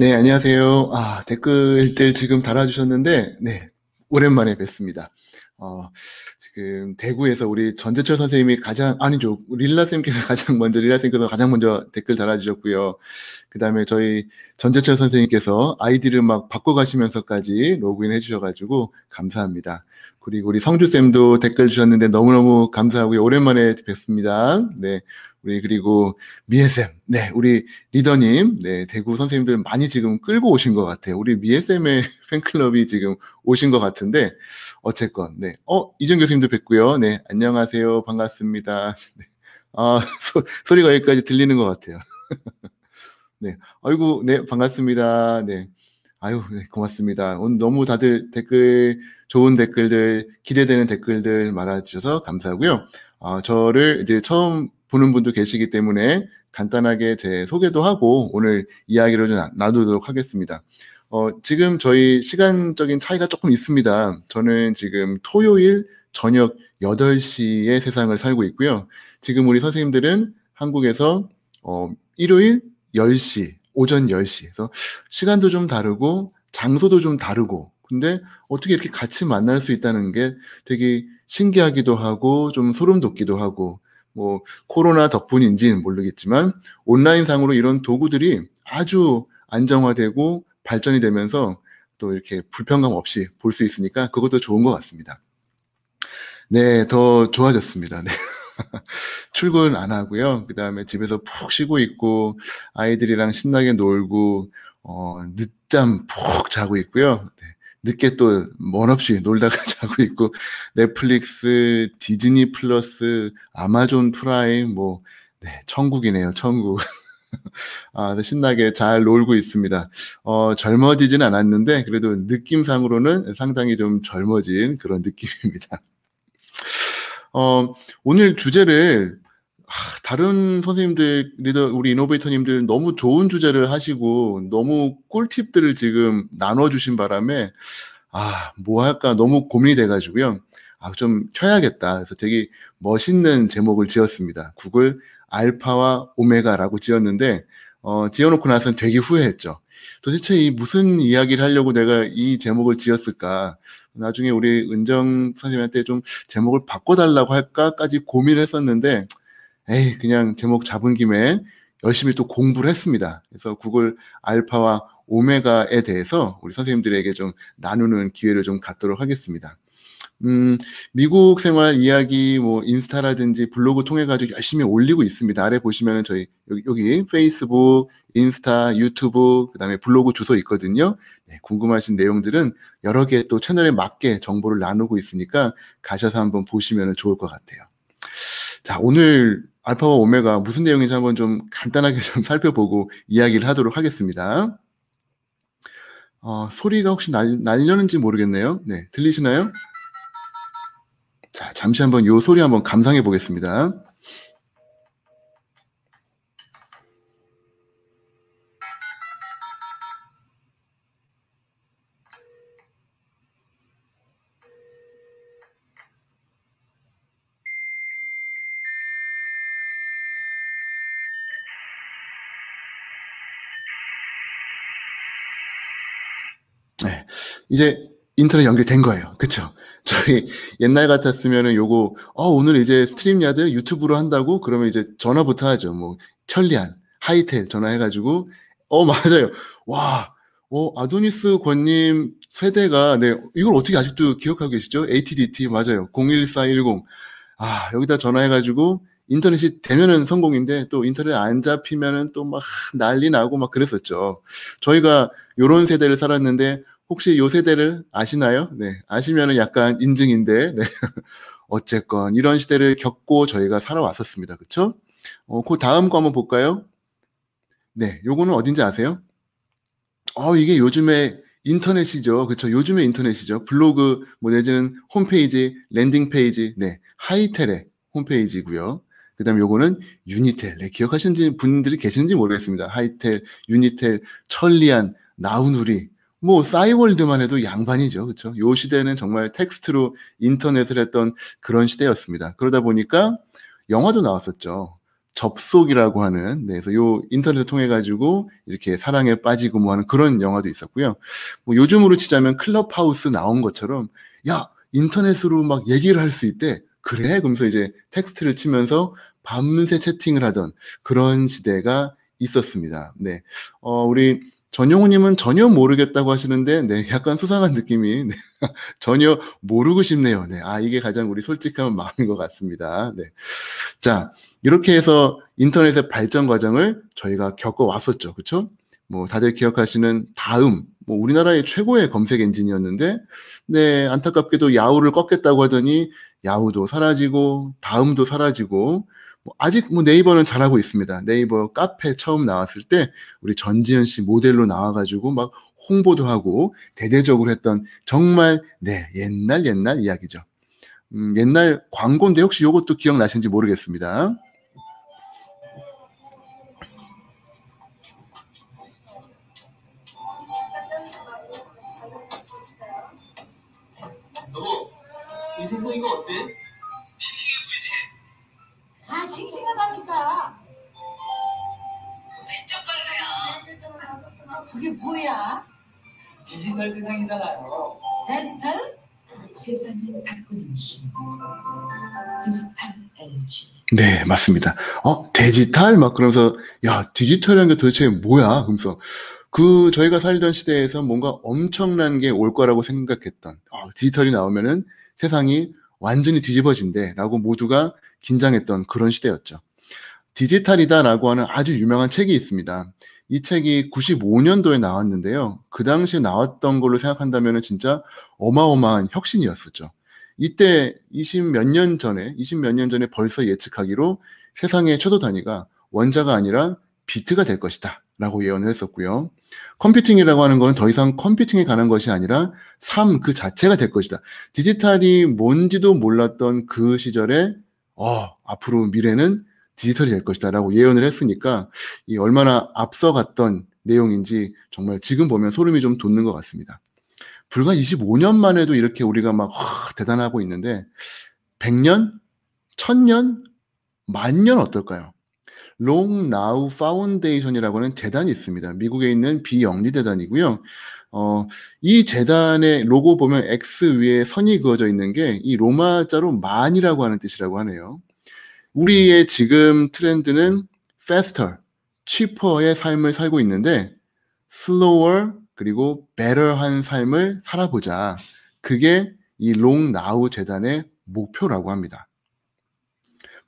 네, 안녕하세요. 아, 댓글들 지금 달아주셨는데, 네, 오랜만에 뵙습니다. 어, 지금 대구에서 우리 전재철 선생님이 가장, 아니죠, 릴라 쌤께서 가장 먼저, 릴라 쌤께서 가장 먼저 댓글 달아주셨고요. 그 다음에 저희 전재철 선생님께서 아이디를 막 바꿔가시면서까지 로그인 해주셔가지고 감사합니다. 그리고 우리 성주쌤도 댓글 주셨는데 너무너무 감사하고요. 오랜만에 뵙습니다. 네. 우리 그리고 미에쌤, 네, 우리 리더님, 네, 대구 선생님들 많이 지금 끌고 오신 것 같아요. 우리 미에쌤의 팬클럽이 지금 오신 것 같은데, 어쨌건, 네, 어, 이준 교수님도 뵙고요. 네, 안녕하세요. 반갑습니다. 네. 아, 소, 소리가 여기까지 들리는 것 같아요. 네, 아이고, 네, 반갑습니다. 네. 아유, 네, 고맙습니다. 오늘 너무 다들 댓글, 좋은 댓글들, 기대되는 댓글들 많아주셔서 감사하고요. 아, 저를 이제 처음 보는 분도 계시기 때문에 간단하게 제 소개도 하고 오늘 이야기를 좀 나누도록 하겠습니다. 어, 지금 저희 시간적인 차이가 조금 있습니다. 저는 지금 토요일 저녁 8시에 세상을 살고 있고요. 지금 우리 선생님들은 한국에서 어, 일요일 10시, 오전 10시. 그래서 시간도 좀 다르고 장소도 좀 다르고 근데 어떻게 이렇게 같이 만날 수 있다는 게 되게 신기하기도 하고 좀 소름 돋기도 하고 뭐 코로나 덕분인지는 모르겠지만 온라인 상으로 이런 도구들이 아주 안정화되고 발전이 되면서 또 이렇게 불편감 없이 볼 수 있으니까 그것도 좋은 것 같습니다. 네, 더 좋아졌습니다. 네. 출근 안 하고요. 그 다음에 집에서 푹 쉬고 있고 아이들이랑 신나게 놀고 어, 늦잠 푹 자고 있고요. 네. 늦게 또먼 없이 놀다가 자고 있고 넷플릭스, 디즈니 플러스, 아마존 프라임 뭐 네, 천국이네요. 천국. 아, 신나게 잘 놀고 있습니다. 어, 젊어지진 않았는데 그래도 느낌상으로는 상당히 좀 젊어진 그런 느낌입니다. 어, 오늘 주제를 다른 선생님들 리더 우리 이노베이터님들 너무 좋은 주제를 하시고 너무 꿀팁들을 지금 나눠주신 바람에 아뭐 할까 너무 고민이 돼가지고요 아좀 쳐야겠다 그래서 되게 멋있는 제목을 지었습니다 구글 알파와 오메가라고 지었는데 어, 지어놓고 나서는 되게 후회했죠 도대체 이 무슨 이야기를 하려고 내가 이 제목을 지었을까 나중에 우리 은정 선생님한테 좀 제목을 바꿔달라고 할까까지 고민했었는데 을 에이 그냥 제목 잡은 김에 열심히 또 공부를 했습니다. 그래서 구글 알파와 오메가에 대해서 우리 선생님들에게 좀 나누는 기회를 좀 갖도록 하겠습니다. 음, 미국 생활 이야기 뭐 인스타라든지 블로그 통해 가지고 열심히 올리고 있습니다. 아래 보시면은 저희 여기, 여기 페이스북, 인스타, 유튜브, 그다음에 블로그 주소 있거든요. 네, 궁금하신 내용들은 여러 개 또 채널에 맞게 정보를 나누고 있으니까 가셔서 한번 보시면 좋을 것 같아요. 자, 오늘 알파와 오메가 무슨 내용인지 한번 좀 간단하게 좀 살펴보고 이야기를 하도록 하겠습니다. 어, 소리가 혹시 날, 날려는지 모르겠네요. 네, 들리시나요? 자, 잠시 한번 요 소리 한번 감상해 보겠습니다. 이제 인터넷 연결된 이 거예요. 그쵸? 저희 옛날 같았으면은 요거, 어, 오늘 이제 스트림야드 유튜브로 한다고? 그러면 이제 전화부터 하죠. 뭐, 천리안, 하이텔 전화해가지고, 어, 맞아요. 와, 어, 아도니스 권님 세대가, 네, 이걸 어떻게 아직도 기억하고 계시죠? ATDT, 맞아요. 01410. 아, 여기다 전화해가지고, 인터넷이 되면은 성공인데, 또 인터넷 안 잡히면은 또 막 난리 나고 막 그랬었죠. 저희가 요런 세대를 살았는데, 혹시 요 세대를 아시나요? 네, 아시면은 약간 인증인데, 네. 어쨌건 이런 시대를 겪고 저희가 살아왔었습니다. 그쵸? 어, 그 다음 거 한번 볼까요? 네, 요거는 어딘지 아세요? 어, 이게 요즘에 인터넷이죠. 그쵸? 요즘에 인터넷이죠. 블로그, 뭐 내지는 홈페이지, 랜딩 페이지, 네, 하이텔의 홈페이지고요. 그 다음에 요거는 유니텔. 네, 기억하시는 분들이 계시는지 모르겠습니다. 하이텔, 유니텔, 천리안, 나우누리. 뭐 싸이월드만 해도 양반이죠. 그렇죠? 요 시대는 정말 텍스트로 인터넷을 했던 그런 시대였습니다. 그러다 보니까 영화도 나왔었죠. 접속이라고 하는 네, 그래서 요 인터넷을 통해 가지고 이렇게 사랑에 빠지고 뭐 하는 그런 영화도 있었고요. 뭐 요즘으로 치자면 클럽하우스 나온 것처럼 야 인터넷으로 막 얘기를 할 수 있대. 그래? 그러면서 이제 텍스트를 치면서 밤새 채팅을 하던 그런 시대가 있었습니다. 네, 어, 우리 전용우님은 전혀 모르겠다고 하시는데, 네, 약간 수상한 느낌이, 네, 전혀 모르고 싶네요. 네, 아, 이게 가장 우리 솔직한 마음인 것 같습니다. 네. 자, 이렇게 해서 인터넷의 발전 과정을 저희가 겪어왔었죠. 그쵸? 뭐, 다들 기억하시는 다음, 뭐, 우리나라의 최고의 검색 엔진이었는데, 네, 안타깝게도 야후를 꺾겠다고 하더니, 야후도 사라지고, 다음도 사라지고, 아직 뭐 네이버는 잘하고 있습니다. 네이버 카페 처음 나왔을 때 우리 전지현 씨 모델로 나와가지고 막 홍보도 하고 대대적으로 했던 정말 네 옛날 옛날 이야기죠. 음, 옛날 광고인데 혹시 이것도 기억나시는지 모르겠습니다. 여보, 이 생선 이거 어때? 이게 뭐야? 디지털 세상이잖아요. 디지털 네, 네? 세상을 바꾸는 힘. 디지털 에너지. 네, 맞습니다. 어, 디지털? 막 그러면서, 야, 디지털이란 게 도대체 뭐야? 그러면서, 그, 저희가 살던 시대에서 뭔가 엄청난 게 올 거라고 생각했던, 어, 디지털이 나오면은 세상이 완전히 뒤집어진대, 라고 모두가 긴장했던 그런 시대였죠. 디지털이다라고 하는 아주 유명한 책이 있습니다. 이 책이 95년도에 나왔는데요. 그 당시에 나왔던 걸로 생각한다면 진짜 어마어마한 혁신이었었죠. 이때 20 몇 년 전에, 20몇년 전에 벌써 예측하기로 세상의 최소 단위가 원자가 아니라 비트가 될 것이다. 라고 예언을 했었고요. 컴퓨팅이라고 하는 것은 더 이상 컴퓨팅에 관한 것이 아니라 삶 그 자체가 될 것이다. 디지털이 뭔지도 몰랐던 그 시절에, 어, 앞으로 미래는 디지털이 될 것이다라고 예언을 했으니까 이 얼마나 앞서갔던 내용인지 정말 지금 보면 소름이 좀 돋는 것 같습니다. 불과 25년만 해도 이렇게 우리가 막 대단하고 있는데 100년, 1000년, 만년 어떨까요? 롱 나우 파운데이션이라고 는 재단이 있습니다. 미국에 있는 비영리 재단이고요. 어, 이 재단의 로고 보면 X 위에 선이 그어져 있는 게 이 로마자로 만이라고 하는 뜻이라고 하네요. 우리의 지금 트렌드는 faster, cheaper의 삶을 살고 있는데 slower 그리고 better한 삶을 살아보자. 그게 이 롱나우 재단의 목표라고 합니다.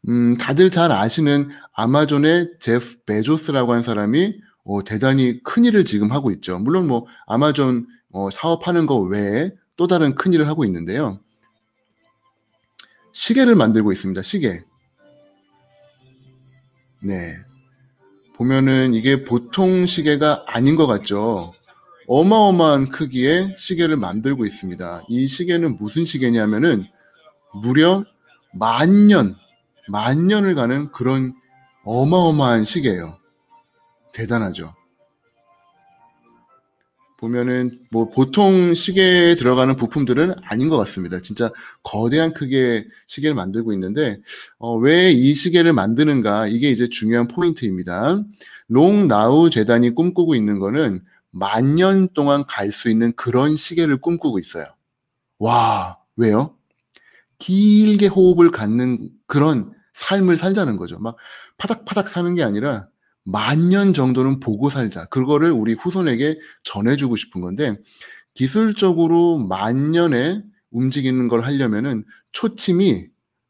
음, 다들 잘 아시는 아마존의 제프 베조스라고 한 사람이 어, 대단히 큰 일을 지금 하고 있죠. 물론 뭐 아마존 어, 사업하는 거 외에 또 다른 큰 일을 하고 있는데요. 시계를 만들고 있습니다. 시계. 네. 보면은 이게 보통 시계가 아닌 것 같죠. 어마어마한 크기의 시계를 만들고 있습니다. 이 시계는 무슨 시계냐면은 무려 만 년, 만 년을 가는 그런 어마어마한 시계예요. 대단하죠. 보면은 뭐 보통 시계에 들어가는 부품들은 아닌 것 같습니다. 진짜 거대한 크기의 시계를 만들고 있는데 어, 왜 이 시계를 만드는가 이게 이제 중요한 포인트입니다. 롱나우 재단이 꿈꾸고 있는 거는 만년 동안 갈 수 있는 그런 시계를 꿈꾸고 있어요. 와 왜요? 길게 호흡을 갖는 그런 삶을 살자는 거죠. 막 파닥파닥 사는 게 아니라 만년 정도는 보고 살자. 그거를 우리 후손에게 전해주고 싶은 건데 기술적으로 만 년에 움직이는 걸 하려면은 초침이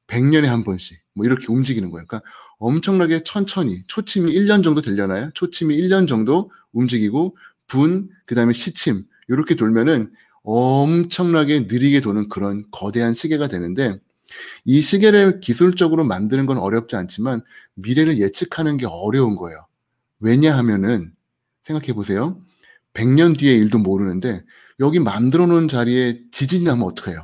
백년에한 번씩 뭐 이렇게 움직이는 거예요. 그러니까 엄청나게 천천히 초침이 1년 정도 되려나요? 초침이 1년 정도 움직이고 분, 그다음에 시침 이렇게 돌면은 엄청나게 느리게 도는 그런 거대한 시계가 되는데 이 시계를 기술적으로 만드는 건 어렵지 않지만 미래를 예측하는 게 어려운 거예요. 왜냐하면은 생각해 보세요. 100년 뒤의 일도 모르는데 여기 만들어 놓은 자리에 지진이 나면 어떡해요?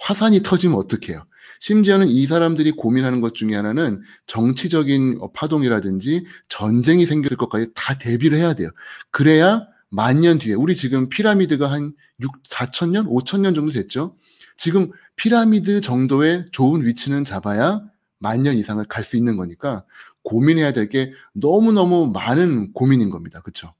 화산이 터지면 어떡해요? 심지어는 이 사람들이 고민하는 것 중에 하나는 정치적인 파동이라든지 전쟁이 생길 것까지 다 대비를 해야 돼요. 그래야 만년 뒤에 우리 지금 피라미드가 한 6, 4천 년, 5천 년 정도 됐죠. 지금 피라미드 정도의 좋은 위치는 잡아야 만년 이상을 갈 수 있는 거니까 고민해야 될 게 너무너무 많은 고민인 겁니다. 그렇죠?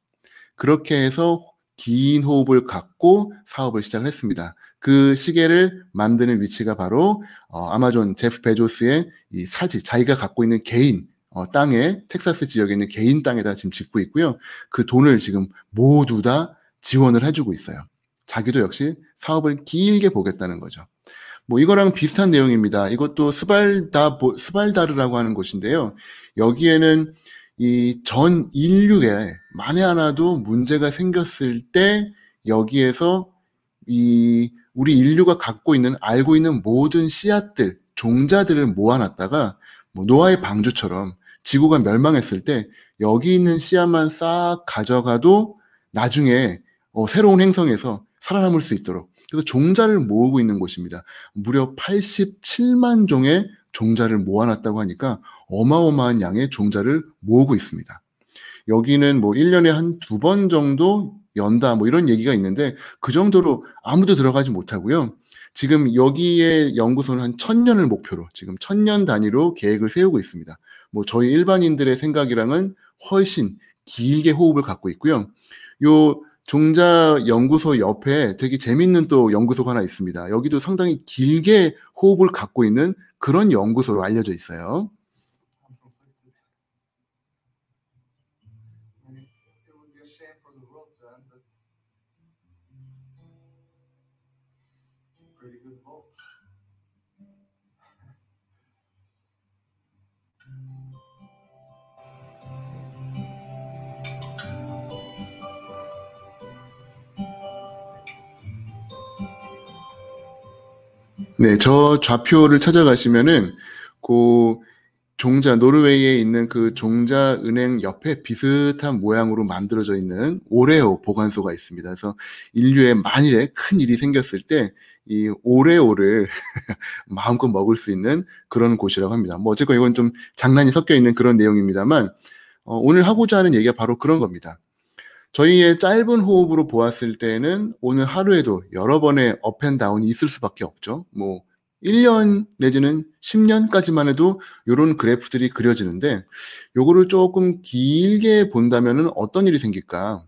그렇게 해서 긴 호흡을 갖고 사업을 시작을 했습니다. 그 시계를 만드는 위치가 바로 어, 아마존 제프 베조스의 이 사지 자기가 갖고 있는 개인 어, 땅에 텍사스 지역에 있는 개인 땅에다 지금 짓고 있고요. 그 돈을 지금 모두 다 지원을 해주고 있어요. 자기도 역시 사업을 길게 보겠다는 거죠. 뭐 이거랑 비슷한 내용입니다. 이것도 스발다 스발다르라고 하는 곳인데요. 여기에는 이 전 인류에 만에 하나도 문제가 생겼을 때 여기에서 이 우리 인류가 갖고 있는 알고 있는 모든 씨앗들 종자들을 모아놨다가 뭐 노아의 방주처럼 지구가 멸망했을 때 여기 있는 씨앗만 싹 가져가도 나중에 어, 새로운 행성에서 살아남을 수 있도록 그래서 종자를 모으고 있는 곳입니다. 무려 87만 종의 종자를 모아놨다고 하니까 어마어마한 양의 종자를 모으고 있습니다. 여기는 뭐 1년에 한 두 번 정도 연다 뭐 이런 얘기가 있는데 그 정도로 아무도 들어가지 못하고요. 지금 여기에 연구소는 한 천년을 목표로 지금 천년 단위로 계획을 세우고 있습니다. 뭐 저희 일반인들의 생각이랑은 훨씬 길게 호흡을 갖고 있고요. 요 종자연구소 옆에 되게 재밌는 또 연구소가 하나 있습니다. 여기도 상당히 길게 호흡을 갖고 있는 그런 연구소로 알려져 있어요. 네, 저 좌표를 찾아가시면은 그 종자 노르웨이에 있는 그 종자 은행 옆에 비슷한 모양으로 만들어져 있는 오레오 보관소가 있습니다. 그래서 인류에 만일에 큰 일이 생겼을 때 이 오레오를 마음껏 먹을 수 있는 그런 곳이라고 합니다. 뭐 어쨌건 이건 좀 장난이 섞여 있는 그런 내용입니다만 어, 오늘 하고자 하는 얘기가 바로 그런 겁니다. 저희의 짧은 호흡으로 보았을 때는 오늘 하루에도 여러 번의 업앤다운이 있을 수밖에 없죠. 뭐 1년 내지는 10년까지만 해도 이런 그래프들이 그려지는데 요거를 조금 길게 본다면 어떤 일이 생길까?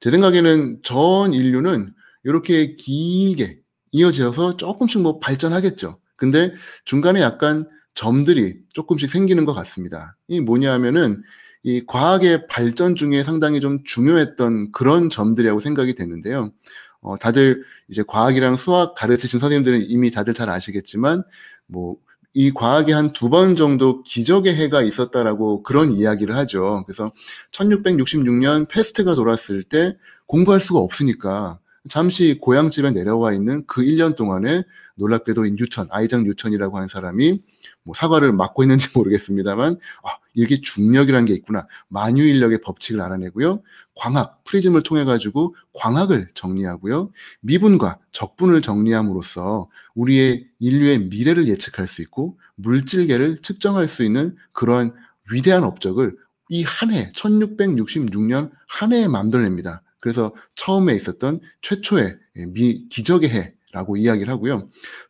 제 생각에는 전 인류는 이렇게 길게 이어져서 조금씩 뭐 발전하겠죠. 근데 중간에 약간 점들이 조금씩 생기는 것 같습니다. 이 뭐냐 하면은 이 과학의 발전 중에 상당히 좀 중요했던 그런 점들이라고 생각이 되는데요. 어, 다들 이제 과학이랑 수학 가르치신 선생님들은 이미 다들 잘 아시겠지만, 뭐, 이 과학이 한 두 번 정도 기적의 해가 있었다라고 그런 이야기를 하죠. 그래서 1666년 패스트가 돌았을 때 공부할 수가 없으니까 잠시 고향집에 내려와 있는 그 1년 동안에 놀랍게도 이 뉴턴, 아이작 뉴턴이라고 하는 사람이 뭐 사과를 맡고 있는지 모르겠습니다만 아, 이게 중력이라는 게 있구나. 만유인력의 법칙을 알아내고요. 광학, 프리즘을 통해 가지고 광학을 정리하고요. 미분과 적분을 정리함으로써 우리의 인류의 미래를 예측할 수 있고 물질계를 측정할 수 있는 그러한 위대한 업적을 이 한 해, 1666년 한 해에 만들어냅니다. 그래서 처음에 있었던 최초의 미 기적의 해 라고 이야기를 하고요.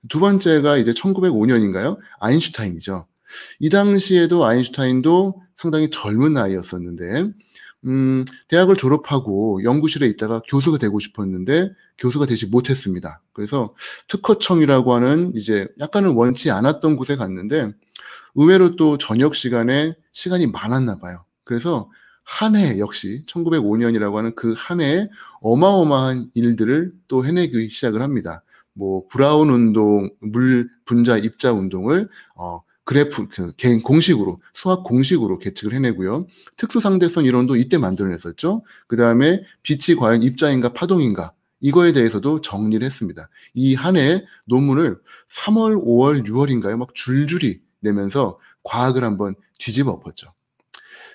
두 번째가 이제 1905년인가요? 아인슈타인이죠. 이 당시에도 아인슈타인도 상당히 젊은 나이였었는데, 음, 대학을 졸업하고 연구실에 있다가 교수가 되고 싶었는데 교수가 되지 못했습니다. 그래서 특허청이라고 하는 이제 약간은 원치 않았던 곳에 갔는데 의외로 또 저녁 시간에 시간이 많았나 봐요. 그래서 한 해 역시 1905년이라고 하는 그 한 해에 어마어마한 일들을 또 해내기 시작을 합니다. 뭐 브라운 운동, 물 분자 입자 운동을 어 그래프 그 개인 공식으로 수학 공식으로 계측을 해내고요. 특수 상대성 이론도 이때 만들어냈었죠. 그 다음에 빛이 과연 입자인가 파동인가 이거에 대해서도 정리를 했습니다. 이 한해 논문을 3월, 5월, 6월인가요? 막 줄줄이 내면서 과학을 한번 뒤집어 엎었죠.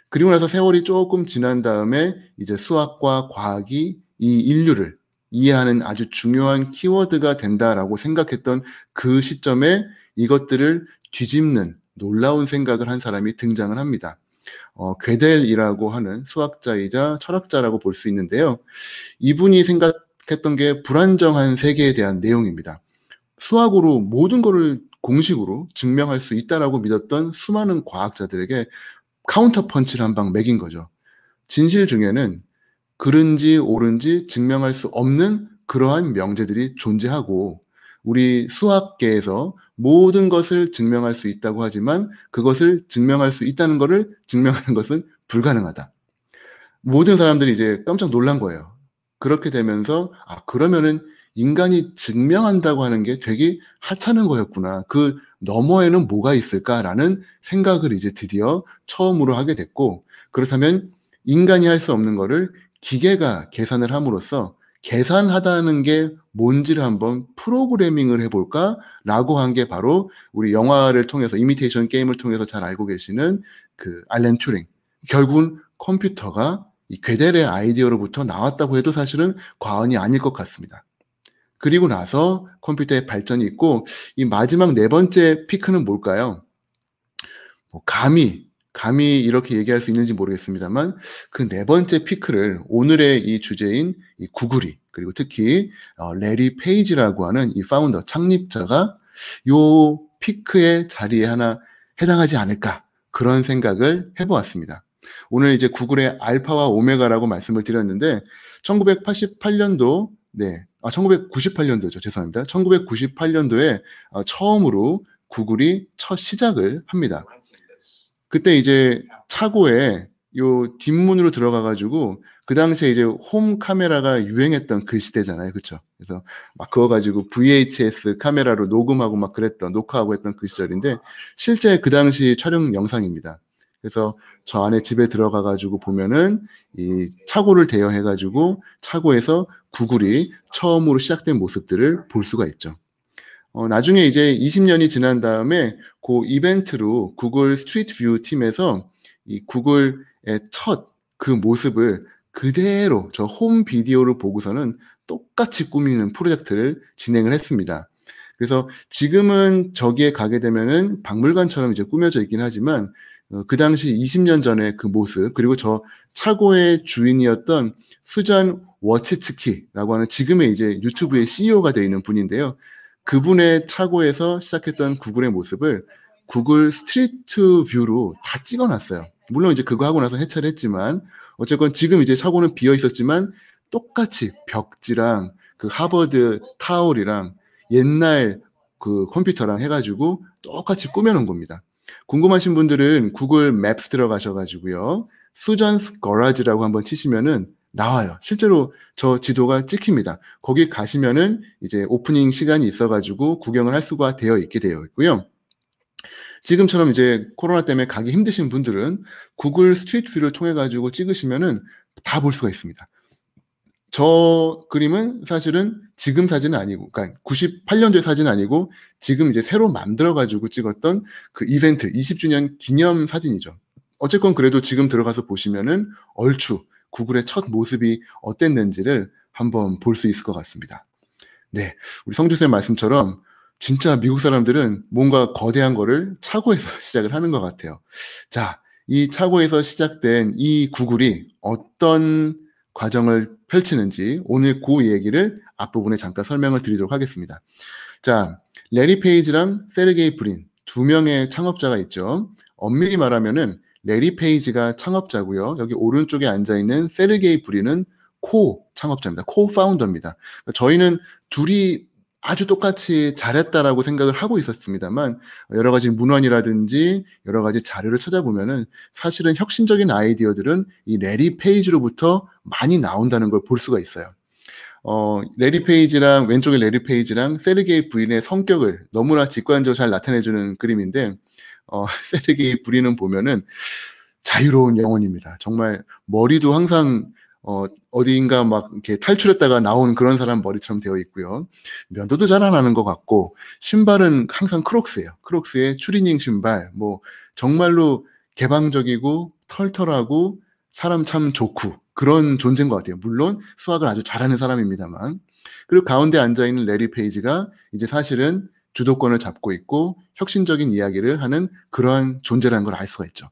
그리고 나서 세월이 조금 지난 다음에 이제 수학과 과학이 이 인류를 이해하는 아주 중요한 키워드가 된다라고 생각했던 그 시점에 이것들을 뒤집는 놀라운 생각을 한 사람이 등장을 합니다. 어, 괴델이라고 하는 수학자이자 철학자라고 볼 수 있는데요. 이분이 생각했던 게 불안정한 세계에 대한 내용입니다. 수학으로 모든 것을 공식으로 증명할 수 있다라고 믿었던 수많은 과학자들에게 카운터 펀치를 한 방 매긴 거죠. 진실 중에는 그런지 옳은지 증명할 수 없는 그러한 명제들이 존재하고 우리 수학계에서 모든 것을 증명할 수 있다고 하지만 그것을 증명할 수 있다는 것을 증명하는 것은 불가능하다. 모든 사람들이 이제 깜짝 놀란 거예요. 그렇게 되면서 아 그러면은 인간이 증명한다고 하는 게 되게 하찮은 거였구나. 그 너머에는 뭐가 있을까라는 생각을 이제 드디어 처음으로 하게 됐고 그렇다면 인간이 할 수 없는 거를 기계가 계산을 함으로써 계산하다는 게 뭔지를 한번 프로그래밍을 해볼까라고 한 게 바로 우리 영화를 통해서 이미테이션 게임을 통해서 잘 알고 계시는 그 알렌 튜링. 결국은 컴퓨터가 이 괴델의 아이디어로부터 나왔다고 해도 사실은 과언이 아닐 것 같습니다. 그리고 나서 컴퓨터의 발전이 있고 이 마지막 네 번째 피크는 뭘까요? 뭐감히 감히 이렇게 얘기할 수 있는지 모르겠습니다만 그 네 번째 피크를 오늘의 이 주제인 이 구글이 그리고 특히 어, 레리 페이지라고 하는 이 파운더 창립자가 요 피크의 자리에 하나 해당하지 않을까 그런 생각을 해보았습니다. 오늘 이제 구글의 알파와 오메가라고 말씀을 드렸는데 1988년도 네, 아 1998년도죠. 죄송합니다. 1998년도에 어, 처음으로 구글이 첫 시작을 합니다. 그때 이제 차고에 요 뒷문으로 들어가가지고 그 당시에 이제 홈 카메라가 유행했던 그 시대잖아요, 그렇죠? 그래서 막 그거 가지고 VHS 카메라로 녹음하고 막 그랬던 녹화하고 했던 그 시절인데 실제 그 당시 촬영 영상입니다. 그래서 저 안에 집에 들어가가지고 보면은 이 차고를 대여해가지고 차고에서 구글이 처음으로 시작된 모습들을 볼 수가 있죠. 어, 나중에 이제 20년이 지난 다음에 그 이벤트로 구글 스트리트 뷰 팀에서 이 구글의 첫 그 모습을 그대로 저 홈 비디오를 보고서는 똑같이 꾸미는 프로젝트를 진행을 했습니다. 그래서 지금은 저기에 가게 되면은 박물관처럼 이제 꾸며져 있긴 하지만 어, 그 당시 20년 전에그 모습 그리고 저 차고의 주인이었던 수잔 워치츠키라고 하는 지금의 이제 유튜브의 CEO가 되어 있는 분인데요. 그분의 착오에서 시작했던 구글의 모습을 구글 스트리트 뷰로 다 찍어놨어요. 물론 이제 그거 하고 나서 해체를 했지만 어쨌건 지금 이제 차고는 비어 있었지만 똑같이 벽지랑 그 하버드 타올이랑 옛날 그 컴퓨터랑 해가지고 똑같이 꾸며놓은 겁니다. 궁금하신 분들은 구글 맵스 들어가셔가지고요. 수전스 거라지라고 한번 치시면은 나와요. 실제로 저 지도가 찍힙니다. 거기 가시면은 이제 오프닝 시간이 있어가지고 구경을 할 수가 되어 있게 되어 있고요. 지금처럼 이제 코로나 때문에 가기 힘드신 분들은 구글 스트리트 뷰를 통해 가지고 찍으시면은 다 볼 수가 있습니다. 저 그림은 사실은 지금 사진은 아니고, 그러니까 98년도의 사진은 아니고 지금 이제 새로 만들어 가지고 찍었던 그 이벤트 20주년 기념 사진이죠. 어쨌건 그래도 지금 들어가서 보시면은 얼추 구글의 첫 모습이 어땠는지를 한번 볼 수 있을 것 같습니다. 네, 우리 성주쌤 말씀처럼 진짜 미국 사람들은 뭔가 거대한 거를 차고에서 시작을 하는 것 같아요. 자, 이 차고에서 시작된 이 구글이 어떤 과정을 펼치는지 오늘 그 얘기를 앞부분에 잠깐 설명을 드리도록 하겠습니다. 자, 레리 페이지랑 세르게이 브린 두 명의 창업자가 있죠. 엄밀히 말하면은 레리 페이지가 창업자고요. 여기 오른쪽에 앉아 있는 세르게이 브리는 코 창업자입니다. 코 파운더입니다. 그러니까 저희는 둘이 아주 똑같이 잘했다라고 생각을 하고 있었습니다만 여러 가지 문헌이라든지 여러 가지 자료를 찾아보면은 사실은 혁신적인 아이디어들은 이 레리 페이지로부터 많이 나온다는 걸 볼 수가 있어요. 어, 레리 페이지랑 왼쪽에 레리 페이지랑 세르게이 부인의 성격을 너무나 직관적으로 잘 나타내주는 그림인데 어, 세르게이 부리는 보면은 자유로운 영혼입니다. 정말 머리도 항상 어, 어디인가 막 이렇게 탈출했다가 나온 그런 사람 머리처럼 되어 있고요. 면도도 잘 안 하는 것 같고, 신발은 항상 크록스예요. 크록스의 추리닝 신발. 뭐, 정말로 개방적이고, 털털하고, 사람 참 좋고, 그런 존재인 것 같아요. 물론, 수학을 아주 잘하는 사람입니다만. 그리고 가운데 앉아있는 레리 페이지가 이제 사실은 주도권을 잡고 있고 혁신적인 이야기를 하는 그러한 존재라는 걸 알 수가 있죠.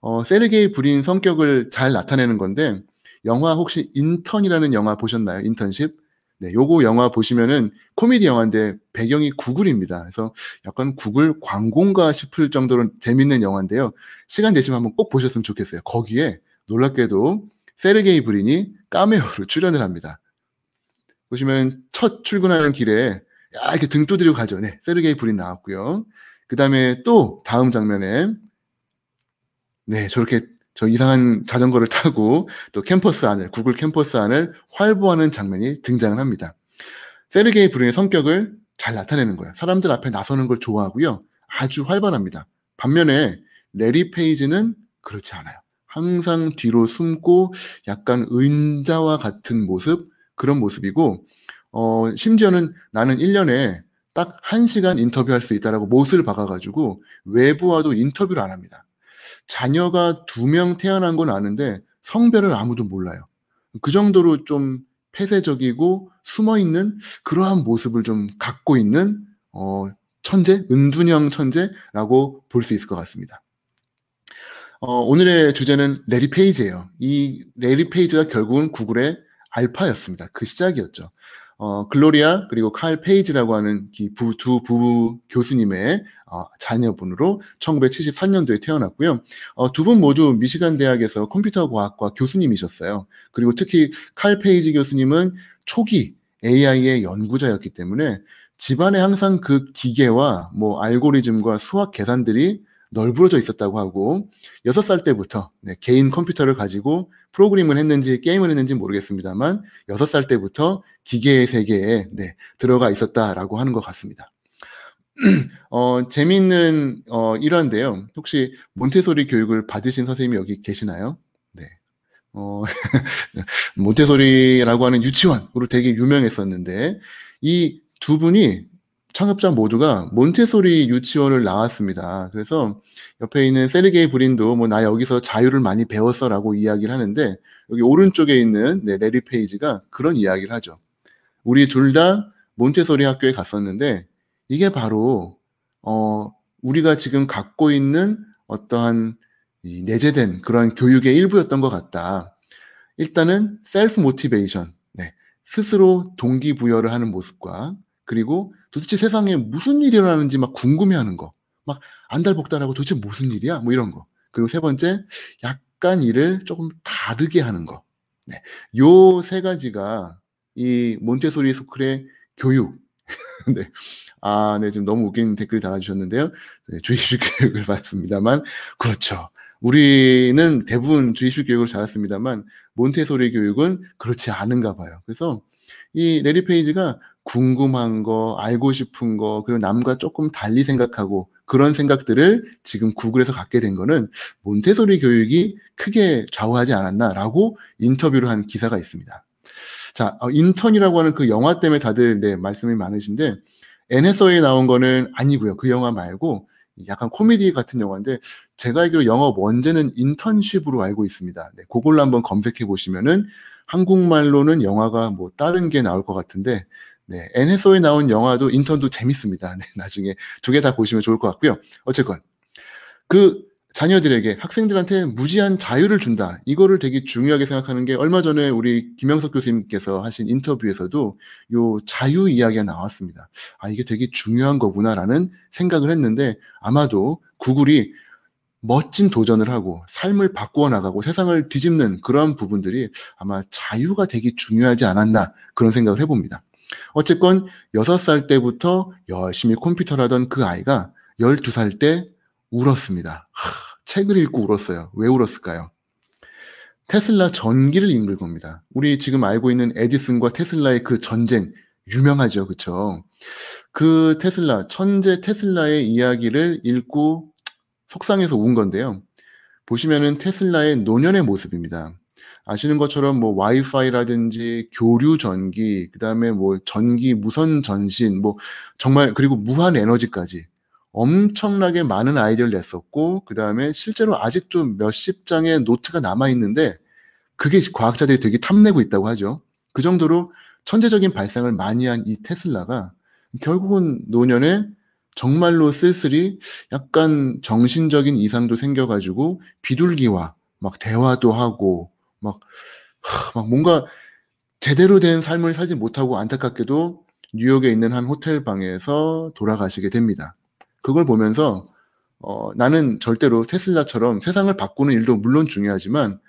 어, 세르게이 브린 성격을 잘 나타내는 건데 영화 혹시 인턴이라는 영화 보셨나요? 인턴십? 네, 요거 영화 보시면은 코미디 영화인데 배경이 구글입니다. 그래서 약간 구글 광고인가 싶을 정도로 재밌는 영화인데요. 시간 되시면 한번 꼭 보셨으면 좋겠어요. 거기에 놀랍게도 세르게이 브린이 까메오로 출연을 합니다. 보시면 첫 출근하는 길에 야, 이렇게 등 두드리고 가죠. 네, 세르게이 브린 나왔고요. 그 다음에 또 다음 장면에 네, 저렇게 저 이상한 자전거를 타고 또 캠퍼스 안을 구글 캠퍼스 안을 활보하는 장면이 등장을 합니다. 세르게이 브린의 성격을 잘 나타내는 거예요. 사람들 앞에 나서는 걸 좋아하고요. 아주 활발합니다. 반면에 레리 페이지는 그렇지 않아요. 항상 뒤로 숨고 약간 은자와 같은 모습 그런 모습이고 어, 심지어는 나는 1년에 딱 1시간 인터뷰할 수 있다라고 못을 박아가지고 외부와도 인터뷰를 안 합니다. 자녀가 두 명 태어난 건 아는데 성별을 아무도 몰라요. 그 정도로 좀 폐쇄적이고 숨어 있는 그러한 모습을 좀 갖고 있는 어, 천재, 은둔형 천재라고 볼 수 있을 것 같습니다. 어, 오늘의 주제는 레리 페이지예요. 이 레리 페이지가 결국은 구글의 알파였습니다. 그 시작이었죠. 어, 글로리아 그리고 칼 페이지라고 하는 두 부부 교수님의 어, 자녀분으로 1973년도에 태어났고요. 어, 두 분 모두 미시간 대학에서 컴퓨터 과학과 교수님이셨어요. 그리고 특히 칼 페이지 교수님은 초기 AI의 연구자였기 때문에 집안에 항상 그 기계와 뭐 알고리즘과 수학 계산들이 널브러져 있었다고 하고 여섯 살 때부터 네, 개인 컴퓨터를 가지고 프로그램을 했는지 게임을 했는지 모르겠습니다만 여섯 살 때부터 기계의 세계에 네, 들어가 있었다라고 하는 것 같습니다. 어, 재미있는 어, 일환데요. 혹시 몬테소리 교육을 받으신 선생님이 여기 계시나요? 네. 어, 네, 몬테소리라고 하는 유치원으로 되게 유명했었는데 이 두 분이 창업자 모두가 몬테소리 유치원을 나왔습니다. 그래서 옆에 있는 세르게이 브린도 뭐 나 여기서 자유를 많이 배웠어라고 이야기를 하는데 여기 오른쪽에 있는 네, 레리 페이지가 그런 이야기를 하죠. 우리 둘 다 몬테소리 학교에 갔었는데 이게 바로 어 우리가 지금 갖고 있는 어떠한 내재된 그런 교육의 일부였던 것 같다. 일단은 셀프 모티베이션, 네, 스스로 동기부여를 하는 모습과 그리고 도대체 세상에 무슨 일이 일어나는지 막 궁금해하는 거. 막 안달복달하고 도대체 무슨 일이야? 뭐 이런 거. 그리고 세 번째, 약간 일을 조금 다르게 하는 거. 네. 요 세 가지가 이 몬테소리 소쿨의 교육. 네. 아, 네. 지금 너무 웃긴 댓글 달아주셨는데요. 네, 주입식 교육을 받습니다만, 그렇죠. 우리는 대부분 주입식 교육을 잘했습니다만, 몬테소리 교육은 그렇지 않은가 봐요. 그래서 이레디 페이지가 궁금한 거, 알고 싶은 거, 그리고 남과 조금 달리 생각하고 그런 생각들을 지금 구글에서 갖게 된 거는 몬테소리 교육이 크게 좌우하지 않았나라고 인터뷰를 한 기사가 있습니다. 자, 어, 인턴이라고 하는 그 영화 때문에 다들 네, 말씀이 많으신데 NSO에 나온 거는 아니고요. 그 영화 말고 약간 코미디 같은 영화인데 제가 알기로 영어 원제는 인턴십으로 알고 있습니다. 네, 그걸로 한번 검색해 보시면은 한국말로는 영화가 뭐 다른 게 나올 것 같은데 네, NSO에 나온 영화도 인턴도 재밌습니다. 네, 나중에 두 개 다 보시면 좋을 것 같고요. 어쨌건 그 자녀들에게 학생들한테 무지한 자유를 준다. 이거를 되게 중요하게 생각하는 게 얼마 전에 우리 김영석 교수님께서 하신 인터뷰에서도 요 자유 이야기가 나왔습니다. 아, 이게 되게 중요한 거구나라는 생각을 했는데 아마도 구글이 멋진 도전을 하고 삶을 바꾸어 나가고 세상을 뒤집는 그런 부분들이 아마 자유가 되게 중요하지 않았나 그런 생각을 해봅니다. 어쨌건 6살 때부터 열심히 컴퓨터를 하던 그 아이가 12살 때 울었습니다. 하, 책을 읽고 울었어요. 왜 울었을까요? 테슬라 전기를 읽을 겁니다. 우리 지금 알고 있는 에디슨과 테슬라의 그 전쟁 유명하죠. 그쵸? 그 테슬라, 천재 테슬라의 이야기를 읽고 속상해서 운 건데요. 보시면은 테슬라의 노년의 모습입니다. 아시는 것처럼 뭐 와이파이라든지 교류 전기, 그다음에 뭐 전기 무선 전신, 뭐 정말 그리고 무한 에너지까지 엄청나게 많은 아이디어를 냈었고 그다음에 실제로 아직도 몇십 장의 노트가 남아 있는데 그게 과학자들이 되게 탐내고 있다고 하죠. 그 정도로 천재적인 발상을 많이 한 이 테슬라가 결국은 노년에 정말로 쓸쓸히 약간 정신적인 이상도 생겨가지고 비둘기와 막 대화도 하고 막, 막 뭔가 제대로 된 삶을 살지 못하고 안타깝게도 뉴욕에 있는 한 호텔 방에서 돌아가시게 됩니다. 그걸 보면서 어, 나는 절대로 테슬라처럼 세상을 바꾸는 일도 물론 중요하지만